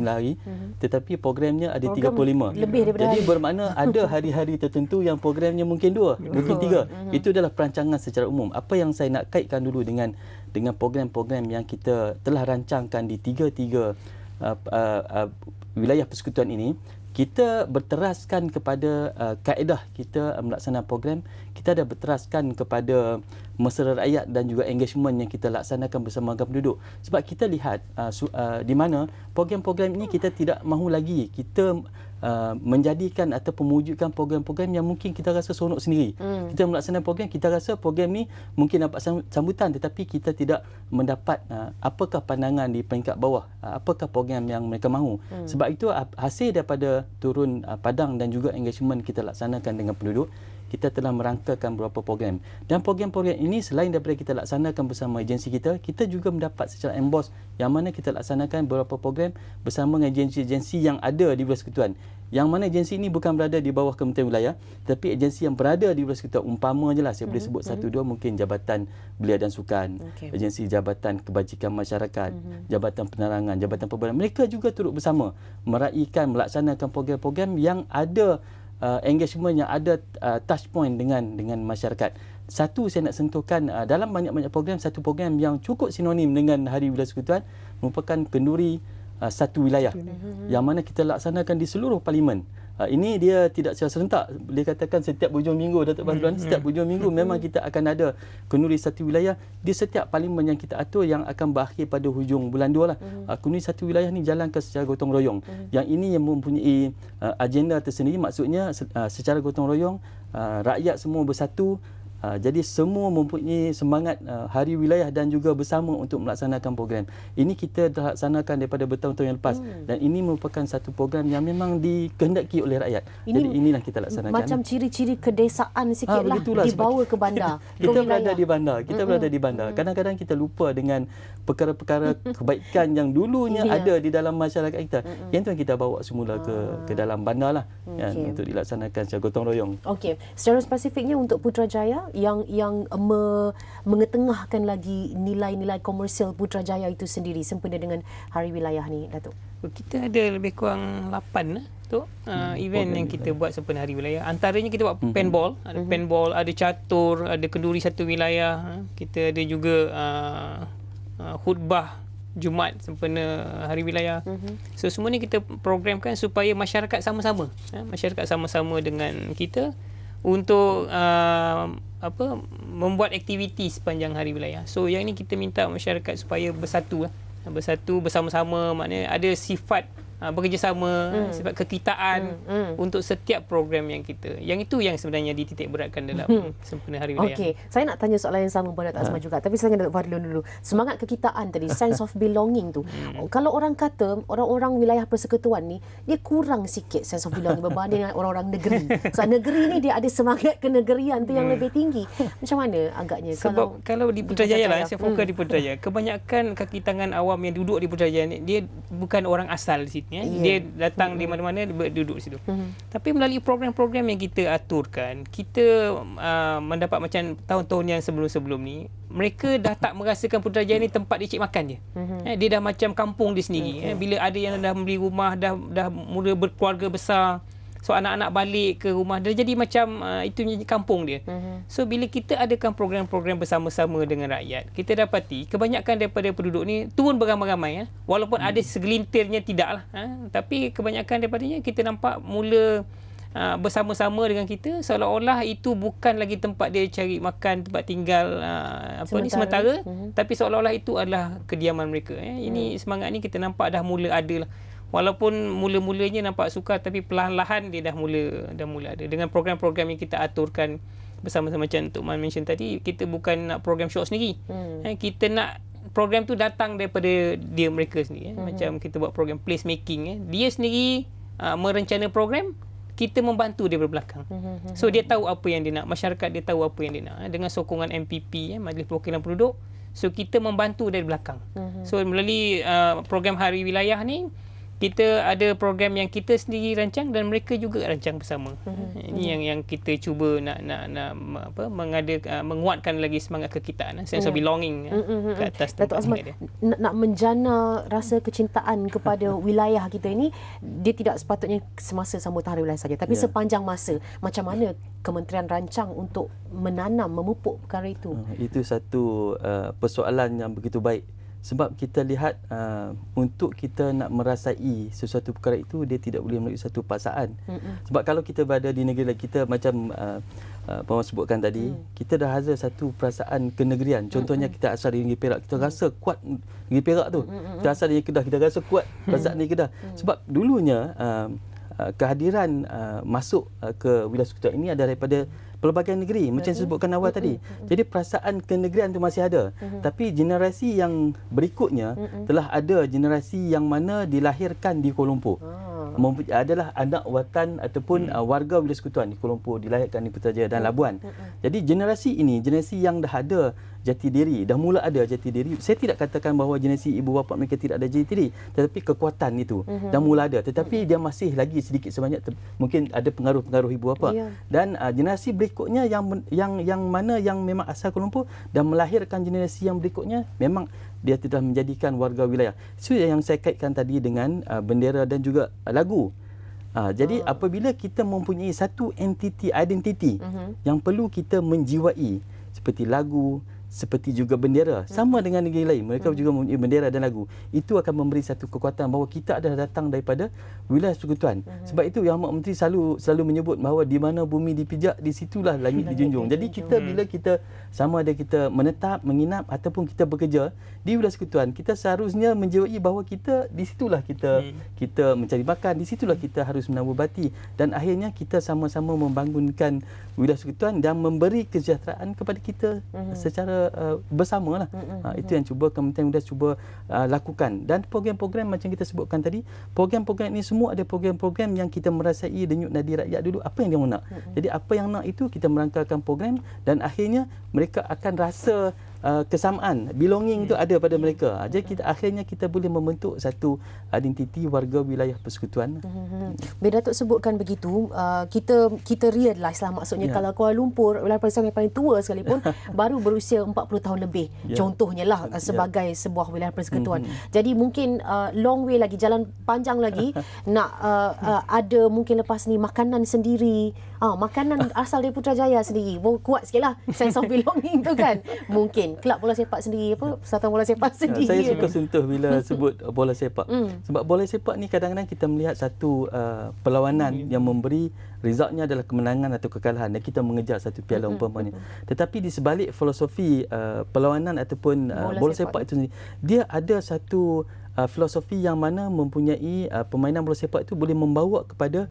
29 hari. Mm-hmm. Tetapi programnya ada program 35. Lebih daripada Jadi hari. bermakna ada hari-hari tertentu yang programnya mungkin dua, mm mungkin tiga. Mm-hmm. Itu adalah perancangan secara umum. Apa yang saya nak kaitkan dulu dengan dengan program-program yang kita telah rancangkan di tiga-tiga uh, uh, uh, wilayah persekutuan ini kita berteraskan kepada uh, kaedah kita melaksanakan program kita ada berteraskan kepada mesra rakyat dan juga engagement yang kita laksanakan bersama agam penduduk sebab kita lihat uh, su- uh, di mana program-program ini kita tidak mahu lagi kita uh, menjadikan atau memujudkan program-program yang mungkin kita rasa seronok sendiri. Hmm. Kita melaksanakan program, kita rasa program ni mungkin dapat sambutan tetapi kita tidak mendapat uh, apakah pandangan di peringkat bawah, uh, apakah program yang mereka mahu. Hmm. Sebab itu ha, hasil daripada turun uh, padang dan juga engagement kita laksanakan dengan penduduk kita telah merangkakan beberapa program dan program-program ini selain daripada kita laksanakan bersama agensi kita kita juga mendapat secara emboss yang mana kita laksanakan beberapa program bersama dengan agensi-agensi yang ada di Wilayah ketuan yang mana agensi ini bukan berada di bawah Kementerian Wilayah tetapi agensi yang berada di Wilayah Sekutuan umpamanya lah saya boleh mhm, sebut mhm. satu dua mungkin Jabatan Belia dan Sukan agensi Jabatan Kebajikan Masyarakat mhm. Jabatan Penerangan Jabatan Perbadan mereka juga turut bersama meraihkan melaksanakan program-program yang ada uh, engagement yang ada uh, touch point dengan dengan masyarakat. Satu saya nak sentuhkan uh, dalam banyak-banyak program satu program yang cukup sinonim dengan Hari Wilayah Sekutuan merupakan kenduri uh, satu wilayah yang mana kita laksanakan di seluruh parlimen. Ha, ini dia tidak secara serentak. Boleh katakan setiap hujung minggu, Datuk Bazlan, hmm, mm setiap hmm. hujung minggu memang hmm. kita akan ada kenduri satu wilayah di setiap parlimen yang kita atur yang akan berakhir pada hujung bulan dua lah. mm Ha, ah, kenduri satu wilayah ni jalan ke secara gotong royong. Yang ini yang mempunyai ah, agenda tersendiri maksudnya secara gotong royong rakyat semua bersatu Ah, jadi semua mempunyai semangat ah, hari wilayah dan juga bersama untuk melaksanakan program. Ini kita telah laksanakan daripada bertahun-tahun yang lepas hmm. dan ini merupakan satu program yang memang dikehendaki oleh rakyat. Ini jadi inilah kita laksanakan. Macam ciri-ciri kedesaan sikitlah ah, ha, lah dibawa ke bandar. [LAUGHS] kita ke berada di bandar. Kita berada di bandar. Kadang-kadang kita lupa dengan perkara-perkara [LAUGHS] kebaikan yang dulunya yeah. ada di dalam masyarakat kita. yang tu kita bawa semula ke ke dalam bandarlah okay. kan, untuk dilaksanakan secara gotong royong. Okey. Secara spesifiknya untuk Putrajaya yang yang me, mengetengahkan lagi nilai-nilai komersial Putrajaya itu sendiri sempena dengan hari wilayah ni Datuk. Kita ada lebih kurang 8 tu uh, hmm, event yang kita wilayah. buat sempena hari wilayah. Antaranya kita buat hmm. paintball, ada hmm. paintball, ada catur, ada kenduri satu wilayah. Ah, kita ada juga uh, khutbah Jumaat sempena hari wilayah. Hmm. So semua ni kita programkan supaya masyarakat sama-sama. Eh, masyarakat sama-sama dengan kita untuk uh, apa membuat aktiviti sepanjang hari wilayah. So yang ini kita minta masyarakat supaya bersatu lah. bersatu bersama-sama maknanya ada sifat Ah, bekerjasama hmm. sebab kekitaan hmm. Hmm. untuk setiap program yang kita. Yang itu yang sebenarnya dititik beratkan dalam hmm. sempena hari wilayah. Okey, saya nak tanya soalan yang sama kepada Dr. Azman ha. juga tapi saya nak Dr. Fadlun dulu. Semangat kekitaan tadi, [LAUGHS] sense of belonging tu. Hmm. Oh, kalau orang kata orang-orang wilayah persekutuan ni dia kurang sikit sense of belonging berbanding dengan orang-orang negeri. [LAUGHS] Sebab negeri ni dia ada semangat kenegerian tu yang hmm. lebih tinggi. Macam mana agaknya sebab kalau kalau di Putrajaya lah, saya fokus hmm. di Putrajaya. Kebanyakan kaki tangan awam yang duduk di Putrajaya ni dia bukan orang asal di situ. Ya? Yeah. Dia datang di mana-mana, duduk di situ. Mm -hmm. Tapi melalui program-program yang kita aturkan, kita uh, mendapat macam tahun-tahun yang sebelum-sebelum ni, mereka dah tak merasakan Putrajaya ni tempat dia makan je. Mm -hmm. Dia dah macam kampung di sendiri. Mm -hmm. Bila ada yang dah beli rumah, dah, dah mula berkeluarga besar, So anak-anak balik ke rumah dia jadi macam uh, itu kampung dia. Mm-hmm. So bila kita adakan program-program bersama-sama dengan rakyat, kita dapati kebanyakan daripada penduduk ni turun beramai-ramai ya. Eh? Walaupun mm-hmm. ada segelintirnya tidaklah, ha, eh? tapi kebanyakan daripadanya kita nampak mula uh, bersama-sama dengan kita seolah-olah itu bukan lagi tempat dia cari makan, tempat tinggal uh, apa sementara. ni sementara, mm-hmm. tapi seolah-olah itu adalah kediaman mereka Eh? Ini mm. semangat ni kita nampak dah mula ada lah walaupun mula-mulanya nampak sukar tapi perlahan-lahan dia dah mula dah mula ada dengan program-program yang kita aturkan bersama-sama macam Tok Man mention tadi kita bukan nak program show sendiri hmm. eh, kita nak program tu datang daripada dia mereka sendiri eh. Hmm. macam kita buat program place making eh. dia sendiri uh, merencana program kita membantu dia berbelakang. Hmm, hmm, so dia tahu apa yang dia nak, masyarakat dia tahu apa yang dia nak eh. dengan sokongan MPP ya, eh, Majlis Perwakilan Penduduk. So kita membantu dia dari belakang. So melalui uh, program Hari Wilayah ni, kita ada program yang kita sendiri rancang dan mereka juga rancang bersama. Mm-hmm. Ini yang yang kita cuba nak nak nak apa mengada uh, menguatkan lagi semangat kekitaan eh, sense yeah. of ya. belonging eh, mm-hmm. ke atas tempat Azman nak, nak menjana rasa kecintaan kepada [LAUGHS] wilayah kita ini dia tidak sepatutnya semasa sambut hari wilayah saja tapi yeah. sepanjang masa macam mana kementerian rancang untuk menanam memupuk perkara itu. Uh, itu satu uh, persoalan yang begitu baik sebab kita lihat uh, untuk kita nak merasai sesuatu perkara itu dia tidak boleh melalui satu paksaan Mm-mm. sebab kalau kita berada di negeri kita macam uh, uh, apa sebutkan tadi mm. kita dah hazard satu perasaan kenegerian contohnya Mm-mm. kita asal di negeri Perak kita rasa kuat negeri Perak tu Mm-mm. kita asal di Kedah kita rasa kuat perasaan [LAUGHS] di Kedah mm. sebab dulunya uh, uh, kehadiran uh, masuk uh, ke wilayah sekutu ini adalah daripada pelbagai negeri macam mm-hmm. sebutkan awal mm-hmm. tadi. Jadi perasaan kenegrian tu masih ada. Mm-hmm. Tapi generasi yang berikutnya mm-hmm. telah ada generasi yang mana dilahirkan di Kuala Lumpur. Ah. adalah anak watan ataupun hmm warga wilayah sekutuan di Kuala Lumpur, dilahirkan di Putrajaya dan mm. Labuan. hmm Jadi generasi ini generasi yang dah ada jati diri dah mula ada jati diri saya tidak katakan bahawa generasi ibu bapa mereka tidak ada jati diri tetapi kekuatan itu mm-hmm. dah mula ada tetapi mm-hmm. dia masih lagi sedikit sebanyak mungkin ada pengaruh-pengaruh ibu bapa yeah. dan uh, generasi berikutnya yang yang yang mana yang memang asal Kuala Lumpur dan melahirkan generasi yang berikutnya memang dia telah menjadikan warga wilayah so yang saya kaitkan tadi dengan uh, bendera dan juga uh, lagu Ha, jadi oh. apabila kita mempunyai satu entiti identiti uh-huh. yang perlu kita menjiwai seperti lagu, seperti juga bendera sama hmm. dengan negeri lain mereka hmm. juga mempunyai bendera dan lagu itu akan memberi satu kekuatan bahawa kita adalah datang daripada wilayah persekutuan hmm. sebab itu yang amat menteri selalu selalu menyebut bahawa di mana bumi dipijak di situlah langit dijunjung jadi kita bila kita sama ada kita menetap menginap ataupun kita bekerja di wilayah persekutuan kita seharusnya menjiwai bahawa kita di situlah kita kita mencari makan di situlah kita harus menabubati dan akhirnya kita sama-sama membangunkan wilayah persekutuan dan memberi kesejahteraan kepada kita secara uh, eh, bersama lah. Mm-hmm. Uh, ha, itu yang cuba Kementerian Muda cuba uh, lakukan. Dan program-program macam kita sebutkan tadi, program-program ini semua ada program-program yang kita merasai denyut nadi rakyat dulu. Apa yang dia nak? Mm-hmm. Jadi apa yang nak itu kita merangkakan program dan akhirnya mereka akan rasa Uh, kesamaan belonging tu hmm. ada pada mereka ha, jadi kita akhirnya kita boleh membentuk satu identiti warga wilayah persekutuan mm-hmm. bila Datuk sebutkan begitu uh, kita kita realize lah maksudnya yeah. kalau Kuala Lumpur wilayah persekutuan yang paling tua sekalipun [LAUGHS] baru berusia 40 tahun lebih yeah. contohnya lah ya. sebagai yeah. sebuah wilayah persekutuan mm-hmm. jadi mungkin uh, long way lagi jalan panjang lagi [LAUGHS] nak uh, uh, ada mungkin lepas ni makanan sendiri Ah, makanan asal dari Putrajaya sendiri. Bo, kuat sikit lah. Sense of belonging tu kan. Mungkin. Kelab bola sepak sendiri apa? Persatuan bola sepak ya, sendiri. Saya suka sentuh bila [LAUGHS] sebut bola sepak. Mm. Sebab bola sepak ni kadang-kadang kita melihat satu uh, perlawanan mm. yang memberi resultnya adalah kemenangan atau kekalahan dan kita mengejar satu piala mm. umpamanya. Mm. Tetapi di sebalik filosofi uh, perlawanan ataupun uh, bola, bola sepak. sepak itu sendiri, dia ada satu uh, filosofi yang mana mempunyai uh, permainan bola sepak itu boleh membawa kepada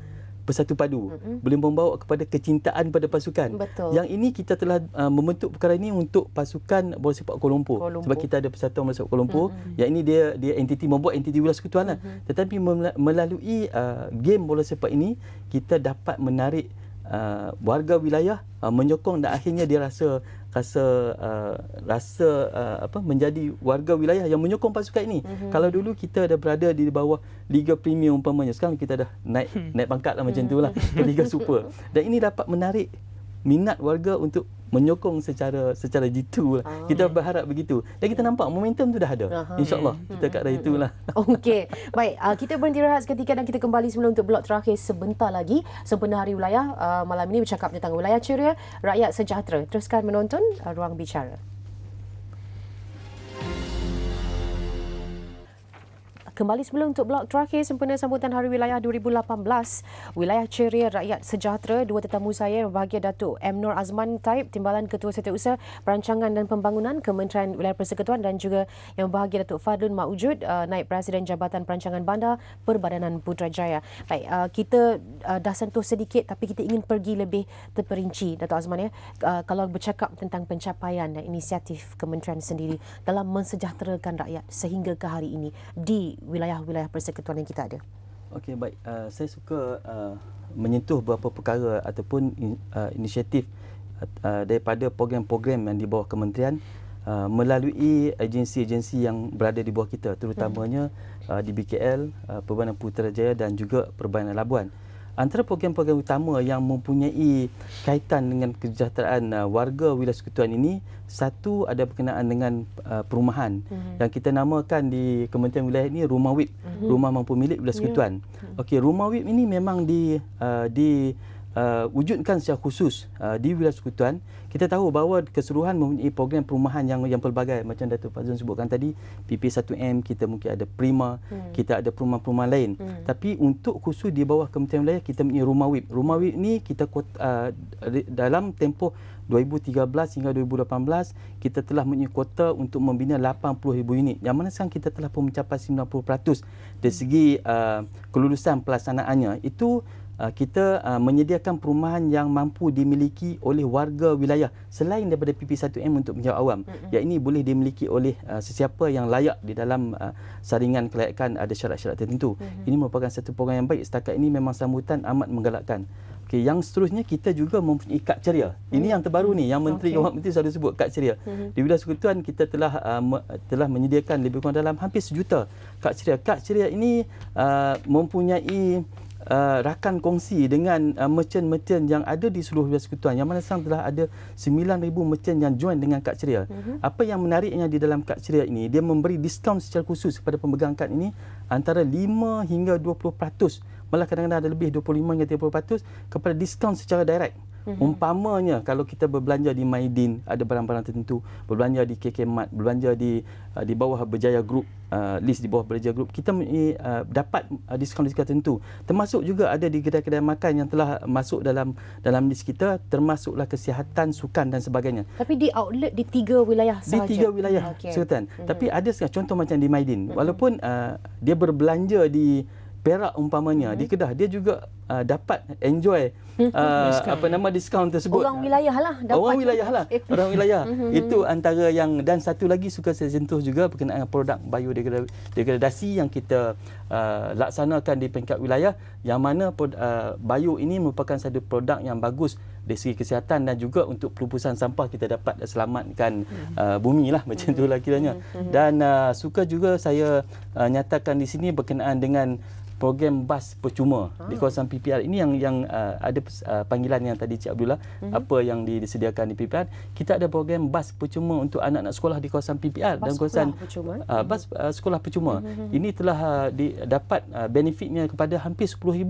bersatu padu mm-hmm. boleh membawa kepada kecintaan pada pasukan Betul. yang ini kita telah uh, membentuk perkara ini untuk pasukan bola sepak Kuala Lumpur. Kuala Lumpur sebab kita ada persatuan bola sepak Kuala Lumpur mm-hmm. yang ini dia dia entiti membuat entiti wilayah sekutuan mm-hmm. lah. tetapi melalui uh, game bola sepak ini kita dapat menarik uh, warga wilayah uh, menyokong dan akhirnya dia rasa rasa uh, rasa uh, apa menjadi warga wilayah yang menyokong pasukan ini. Mm-hmm. Kalau dulu kita ada berada di bawah liga Premier umpamanya, sekarang kita dah naik hmm. naik pangkatlah macam itulah hmm. ke [LAUGHS] liga super. Dan ini dapat menarik minat warga untuk menyokong secara secara jitu lah. Ah, kita yeah. berharap begitu. Dan kita nampak momentum tu dah ada. InsyaAllah. Yeah. Hmm. Kita kat arah itulah. [LAUGHS] Okey. Baik. Uh, kita berhenti rehat seketika dan kita kembali semula untuk blok terakhir sebentar lagi. Sempena Hari Wilayah. Uh, malam ini bercakap tentang Wilayah Ceria. Rakyat Sejahtera. Teruskan menonton uh, Ruang Bicara. Kembali semula untuk blok terakhir sempena sambutan Hari Wilayah 2018, Wilayah Ceria Rakyat Sejahtera, dua tetamu saya bahagia Datuk M. Nur Azman Taib, Timbalan Ketua Setiausaha Perancangan dan Pembangunan Kementerian Wilayah Persekutuan dan juga yang bahagia Datuk Fadlun Maujud, uh, Naib Presiden Jabatan Perancangan Bandar Perbadanan Putrajaya. Baik, uh, kita uh, dah sentuh sedikit tapi kita ingin pergi lebih terperinci Datuk Azman ya. Kalau bercakap tentang pencapaian dan inisiatif kementerian sendiri dalam mensejahterakan rakyat sehingga ke hari ini di wilayah-wilayah persekutuan yang kita ada. Okey, baik. Uh, saya suka uh, menyentuh beberapa perkara ataupun in, uh, inisiatif uh, daripada program-program yang di bawah kementerian uh, melalui agensi-agensi yang berada di bawah kita, terutamanya hmm. uh, di BKL, uh, Perbanan Putrajaya dan juga Perbanan Labuan antara program-program utama yang mempunyai kaitan dengan kesejahteraan uh, warga wilayah sekutuan ini satu ada berkenaan dengan uh, perumahan mm-hmm. yang kita namakan di Kementerian Wilayah ini Rumah WIP, mm-hmm. Rumah Mampu Milik Wilayah yeah. Sekutuan. Mhm. Okey, Rumah WIP ini memang di uh, di uh, wujudkan secara khusus uh, di wilayah sekutuan kita tahu bahawa keseluruhan mempunyai program perumahan yang yang pelbagai macam Dato Fazlan sebutkan tadi PP1M kita mungkin ada Prima hmm. kita ada perumahan-perumahan lain hmm. tapi untuk khusus di bawah Kementerian Wilayah kita mempunyai Rumah WIP Rumah WIP ni kita uh, dalam tempoh 2013 hingga 2018 kita telah mempunyai kuota untuk membina 80,000 unit yang mana sekarang kita telah pun mencapai 90% dari segi uh, kelulusan pelaksanaannya itu Ah, kita ah, menyediakan perumahan yang mampu dimiliki oleh warga wilayah selain daripada PP1M untuk penjawat awam mm-hmm. yang ini boleh dimiliki oleh uh, sesiapa yang layak di dalam saringan kelayakan ada syarat-syarat tertentu mm-hmm. ini merupakan satu program yang baik setakat ini memang sambutan amat menggalakkan okay, yang seterusnya kita juga mempunyai kad ceria mm-hmm. ini yang terbaru mm ni yang menteri okay. menteri selalu sebut kad ceria mm-hmm. di wilayah sekutuan kita telah uh, telah menyediakan lebih kurang dalam hampir sejuta kad ceria kad ceria ini uh, mempunyai uh, rakan kongsi dengan uh, merchant-merchant yang ada di seluruh wilayah sekutuan yang mana sekarang telah ada 9,000 merchant yang join dengan Kak Ceria. Mm-hmm. Apa yang menariknya di dalam Kak Ceria ini, dia memberi diskaun secara khusus kepada pemegang kad ini antara 5 hingga 20% malah kadang-kadang ada lebih 25 hingga 30% kepada diskaun secara direct. Mm-hmm. Umpamanya kalau kita berbelanja di Maidin ada barang-barang tertentu, berbelanja di KK Mart, berbelanja di uh, di bawah Berjaya Group, uh, list di bawah Berjaya Group, kita eh, uh, dapat uh, diskaun-diskaun tertentu. Termasuk juga ada di kedai-kedai makan yang telah masuk dalam dalam list kita, termasuklah kesihatan, sukan dan sebagainya. Tapi di outlet di tiga wilayah sahaja. Di tiga wilayah, hmm, okay. Sultan. Mm-hmm. Tapi mhm. ada sekarang contoh macam di Maidin, mm-hmm. walaupun uh, dia berbelanja di Perak umpamanya hmm. di Kedah dia juga uh, dapat enjoy hmm, hmm, uh, hmm. apa nama diskaun tersebut. Orang wilayah lah. Dapat Orang wilayah lah. Itu. [LAUGHS] Orang wilayah. itu antara yang dan satu lagi suka saya sentuh juga berkenaan produk produk biodegradasi yang kita uh, laksanakan di peringkat wilayah yang mana uh, bio ini merupakan satu produk yang bagus dari segi kesihatan dan juga untuk pelupusan sampah kita dapat selamatkan uh, bumi lah macam tu lah kiranya. Dan uh, suka juga saya uh, nyatakan di sini berkenaan dengan program bas percuma ha. di kawasan PPR ini yang yang uh, ada uh, panggilan yang tadi Cik Abdullah mm-hmm. apa yang disediakan di PPR kita ada program bas percuma untuk anak-anak sekolah di kawasan PPR bas dan kawasan percuma. Eh? Uh, bas uh, sekolah percuma mm-hmm. ini telah uh, di, dapat uh, benefitnya kepada hampir 10000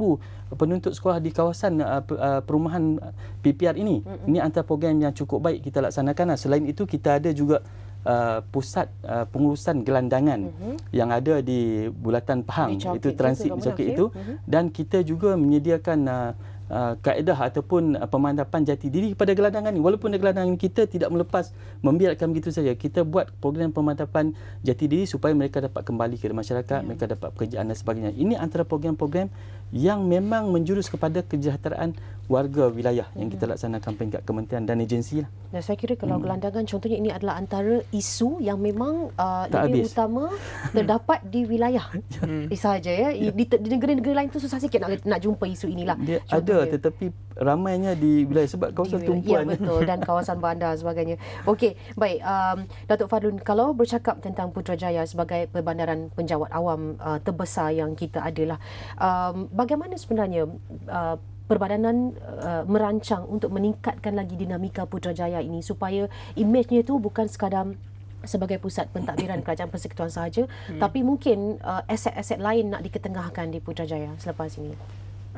penuntut sekolah di kawasan uh, uh perumahan PPR ini mm-hmm. ini antara program yang cukup baik kita laksanakan selain itu kita ada juga uh, pusat uh, pengurusan gelandangan uh-huh. yang ada di Bulatan Pahang di itu transit joket okay. Ya? itu uh-huh. dan kita juga menyediakan uh, Uh, kaedah ataupun uh, pemandapan jati diri kepada gelandangan ini. Walaupun gelandangan kita tidak melepas, membiarkan begitu saja. Kita buat program pemandapan jati diri supaya mereka dapat kembali ke masyarakat, yeah. mereka dapat pekerjaan dan sebagainya. Ini antara program-program yang memang menjurus kepada kesejahteraan warga wilayah yang kita hmm. laksanakan peringkat kementerian dan agensi. Lah. Dan saya kira kalau hmm. gelandangan contohnya ini adalah antara isu yang memang uh, lebih habis. utama [LAUGHS] terdapat di wilayah hmm. sahaja. Ya. Di, di negeri-negeri lain itu susah sikit nak, nak jumpa isu inilah. Dia ada tetapi ramainya di wilayah sebab kawasan ya, tumpuan. Ya betul dan [LAUGHS] kawasan bandar sebagainya. Okey baik um, Datuk Fadlun kalau bercakap tentang Putrajaya sebagai perbandaran penjawat awam uh, terbesar yang kita adalah um, bagaimana sebenarnya uh, perbadanan uh, merancang untuk meningkatkan lagi dinamika Putrajaya ini supaya imejnya itu bukan sekadar sebagai pusat pentadbiran [COUGHS] kerajaan persekutuan sahaja hmm. tapi mungkin uh, aset-aset lain nak diketengahkan di Putrajaya selepas ini.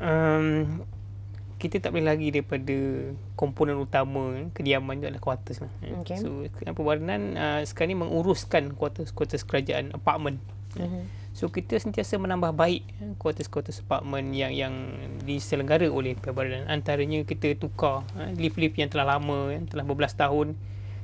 Um kita tak boleh lari daripada komponen utama kediaman itu adalah kuartus lah. Eh, okay. So, perbadanan uh, sekarang ni menguruskan kuartus-kuartus kerajaan apartmen. Mm-hmm. So kita sentiasa menambah baik kuartus-kuartus apartmen yang yang diselenggara oleh perbadanan. Antaranya kita tukar ha, lift-lift yang telah lama, yang telah berbelas tahun.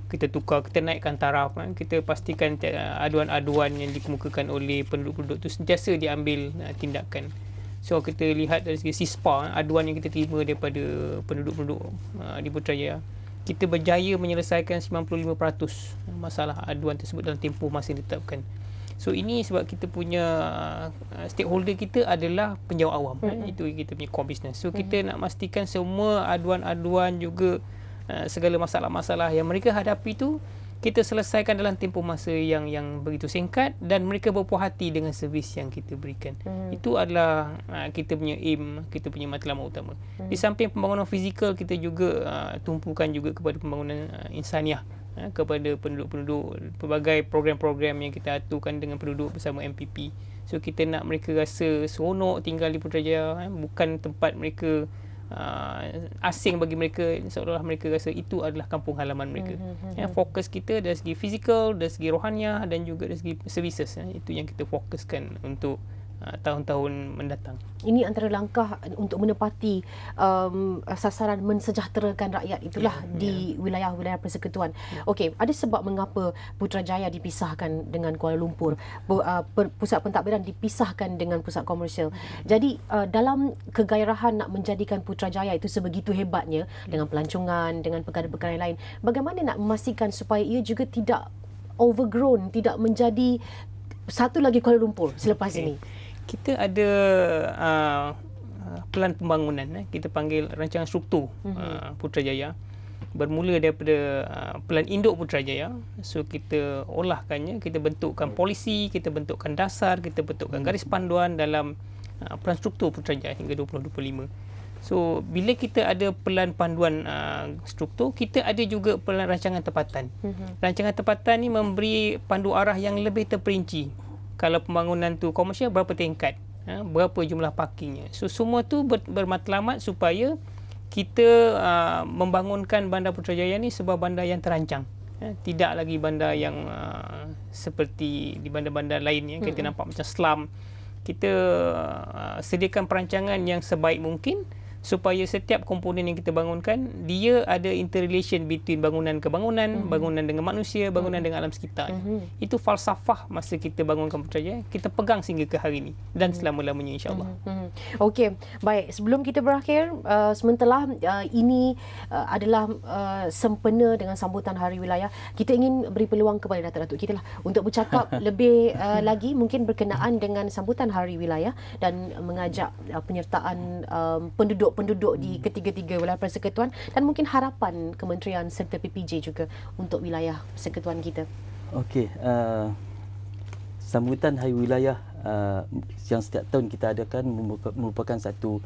Kita tukar, kita naikkan taraf. Ha, kita pastikan ha, aduan-aduan yang dikemukakan oleh penduduk-penduduk itu sentiasa diambil tindakan. So kita lihat dari segi SISPA, aduan yang kita terima daripada penduduk-penduduk di Putrajaya kita berjaya menyelesaikan 95% masalah aduan tersebut dalam tempoh masih ditetapkan. So ini sebab kita punya uh, stakeholder kita adalah penjawat awam. Mm-hmm. Kan? Itu kita punya core business. So kita mm-hmm. nak pastikan semua aduan-aduan juga uh, segala masalah-masalah yang mereka hadapi tu kita selesaikan dalam tempoh masa yang yang begitu singkat dan mereka berpuas hati dengan servis yang kita berikan. Mm-hmm. Itu adalah uh, kita punya aim, kita punya matlamat utama. Mm-hmm. Di hmm. samping pembangunan fizikal kita juga uh, tumpukan juga kepada pembangunan uh, insaniah. mm ha, kepada penduduk-penduduk pelbagai program-program yang kita aturkan dengan penduduk bersama MPP. So kita nak mereka rasa seronok tinggal di Putrajaya, ha, bukan tempat mereka Uh, asing bagi mereka seolah-olah mereka rasa itu adalah kampung halaman mereka. Mm-hmm. Ya, fokus kita dari segi fizikal, dari segi rohania dan juga dari segi services ya, itu yang kita fokuskan untuk Ha, tahun-tahun mendatang. Ini antara langkah untuk menepati um, sasaran mensejahterakan rakyat itulah yeah, di yeah. wilayah-wilayah persekutuan. Yeah. Okey, ada sebab mengapa Putrajaya dipisahkan dengan Kuala Lumpur, uh, pusat pentadbiran dipisahkan dengan pusat komersial. Hmm. Jadi uh, dalam kegairahan nak menjadikan Putrajaya itu sebegitu hebatnya hmm. dengan pelancongan, dengan perkara-perkara lain, bagaimana nak memastikan supaya ia juga tidak overgrown, tidak menjadi satu lagi Kuala Lumpur selepas okay. ini? kita ada uh, uh, pelan pembangunan eh. kita panggil rancangan struktur mm-hmm. uh, Putrajaya bermula daripada uh, pelan induk Putrajaya so kita olahkannya kita bentukkan polisi kita bentukkan dasar kita bentukkan garis mhm. panduan dalam uh, pelan struktur Putrajaya hingga 2025 so bila kita ada pelan panduan uh, struktur kita ada juga pelan rancangan tempatan mm-hmm. rancangan tempatan ni memberi pandu arah yang lebih terperinci kalau pembangunan tu komersial berapa tingkat ha, berapa jumlah parkingnya so semua tu ber, bermatlamat supaya kita uh, membangunkan bandar Putrajaya ni sebuah bandar yang terancang ya, tidak lagi bandar yang uh, seperti di bandar-bandar lain yang kita hmm. nampak macam slum kita uh, sediakan perancangan yang sebaik mungkin supaya setiap komponen yang kita bangunkan dia ada interrelation between bangunan ke bangunan, mm-hmm. bangunan dengan manusia, bangunan mm-hmm. dengan alam sekitar. Mm-hmm. Itu falsafah masa kita bangunkan percaya, kita pegang sehingga ke hari ini dan mhm. selama-lamanya insyaallah Mm-hmm. Okey, baik. Sebelum kita berakhir, uh, sementara uh, ini uh, adalah uh, sempena dengan sambutan Hari Wilayah, kita ingin beri peluang kepada Datuk-datuk kita lah untuk bercakap [LAUGHS] lebih uh, lagi mungkin berkenaan dengan sambutan Hari Wilayah dan mengajak uh, penyertaan um, penduduk untuk penduduk di ketiga-tiga wilayah persekutuan dan mungkin harapan kementerian serta PPJ juga untuk wilayah persekutuan kita. Okey, uh, sambutan Hari Wilayah uh, yang setiap tahun kita adakan merupakan satu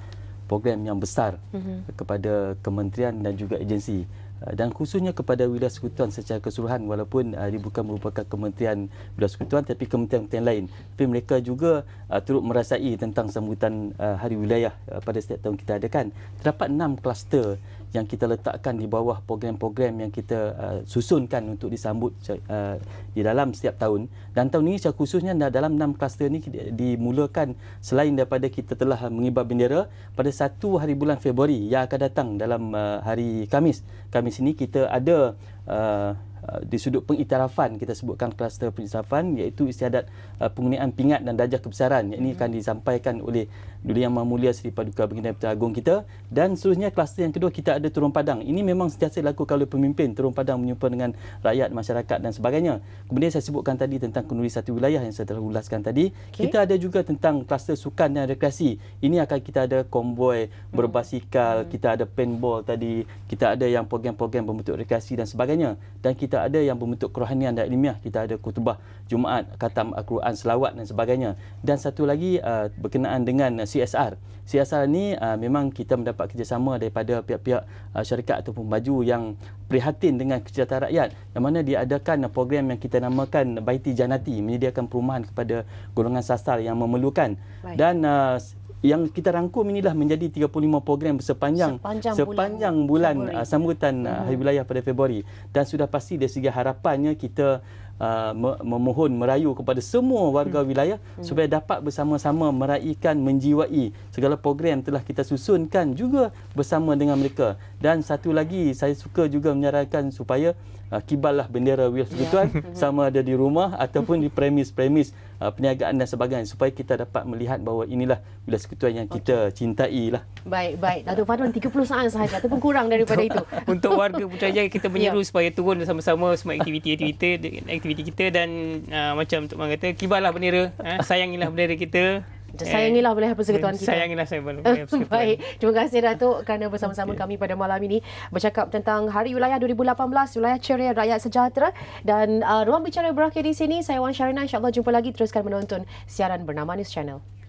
program yang besar mm-hmm. kepada kementerian dan juga agensi ah, dan khususnya kepada wilayah sekutuan secara keseluruhan walaupun uh, dia bukan merupakan kementerian wilayah sekutuan tapi kementerian-kementerian lain tapi mereka juga uh, turut merasai tentang sambutan uh, hari wilayah uh, pada setiap tahun kita adakan terdapat enam kluster yang kita letakkan di bawah program-program yang kita uh, susunkan untuk disambut uh, di dalam setiap tahun dan tahun ini secara khususnya dalam enam kluster ini dimulakan selain daripada kita telah mengibar bendera pada satu hari bulan Februari yang akan datang dalam uh, hari Kamis Kamis ini kita ada uh, uh di sudut pengiktirafan kita sebutkan kluster pengiktirafan iaitu istiadat uh, penggunaan pingat dan darjah kebesaran yang ini akan mhm. disampaikan oleh Duli Yang Maha Mulia Seri Paduka Baginda Putera Agong kita dan seterusnya kluster yang kedua kita ada turun padang. Ini memang sentiasa laku kalau pemimpin turun padang menyumpah dengan rakyat, masyarakat dan sebagainya. Kemudian saya sebutkan tadi tentang kenduri satu wilayah yang saya telah ulaskan tadi. Okay. Kita ada juga tentang kluster sukan dan rekreasi. Ini akan kita ada konvoi berbasikal, hmm. kita ada paintball tadi, kita ada yang program-program pembentuk rekreasi dan sebagainya dan kita ada yang pembentuk kerohanian dan ilmiah. Kita ada kutubah Jumaat, khatam Al-Quran, selawat dan sebagainya. Dan satu lagi uh, berkenaan dengan CSR. CSR ni uh, memang kita mendapat kerjasama daripada pihak-pihak uh, syarikat ataupun baju yang prihatin dengan kesejahteraan rakyat yang mana diadakan uh, program yang kita namakan Baiti Janati menyediakan perumahan kepada golongan sasar yang memerlukan Baik. dan uh, yang kita rangkum inilah menjadi 35 program bersepanjang sepanjang, sepanjang bulan, bulan uh, sambutan uh, hari wilayah pada Februari dan sudah pasti dari segi harapannya kita uh, memohon merayu kepada semua warga hmm. wilayah hmm. supaya dapat bersama-sama meraihkan menjiwai segala program telah kita susunkan juga bersama dengan mereka dan satu lagi saya suka juga menyarankan supaya uh, kibarlah bendera Wilayah Sekutuan yeah. sama ada di rumah ataupun di premis-premis uh, perniagaan dan sebagainya supaya kita dapat melihat bahawa inilah Wilayah Sekutuan yang okay. kita cintai lah. Baik, baik. Datuk Fadlan 30 saat sahaja ataupun kurang daripada untuk, itu. Untuk warga Putrajaya kita menyeru yeah. supaya turun bersama sama semua aktiviti-aktiviti [LAUGHS] aktiviti, aktiviti, aktiviti diri kita dan uh, macam untuk Man kata, kibarlah bendera, eh, sayangilah bendera kita. Eh, sayangilah boleh persekutuan eh, kita. Sayangilah saya boleh persekutuan. [LAUGHS] Baik. Terima kasih Datuk kerana bersama-sama okay. kami pada malam ini bercakap tentang Hari Wilayah 2018, Wilayah Ceria Rakyat Sejahtera. Dan uh, ruang bicara berakhir di sini. Saya Wan Syarina. InsyaAllah jumpa lagi. Teruskan menonton siaran Bernama News Channel.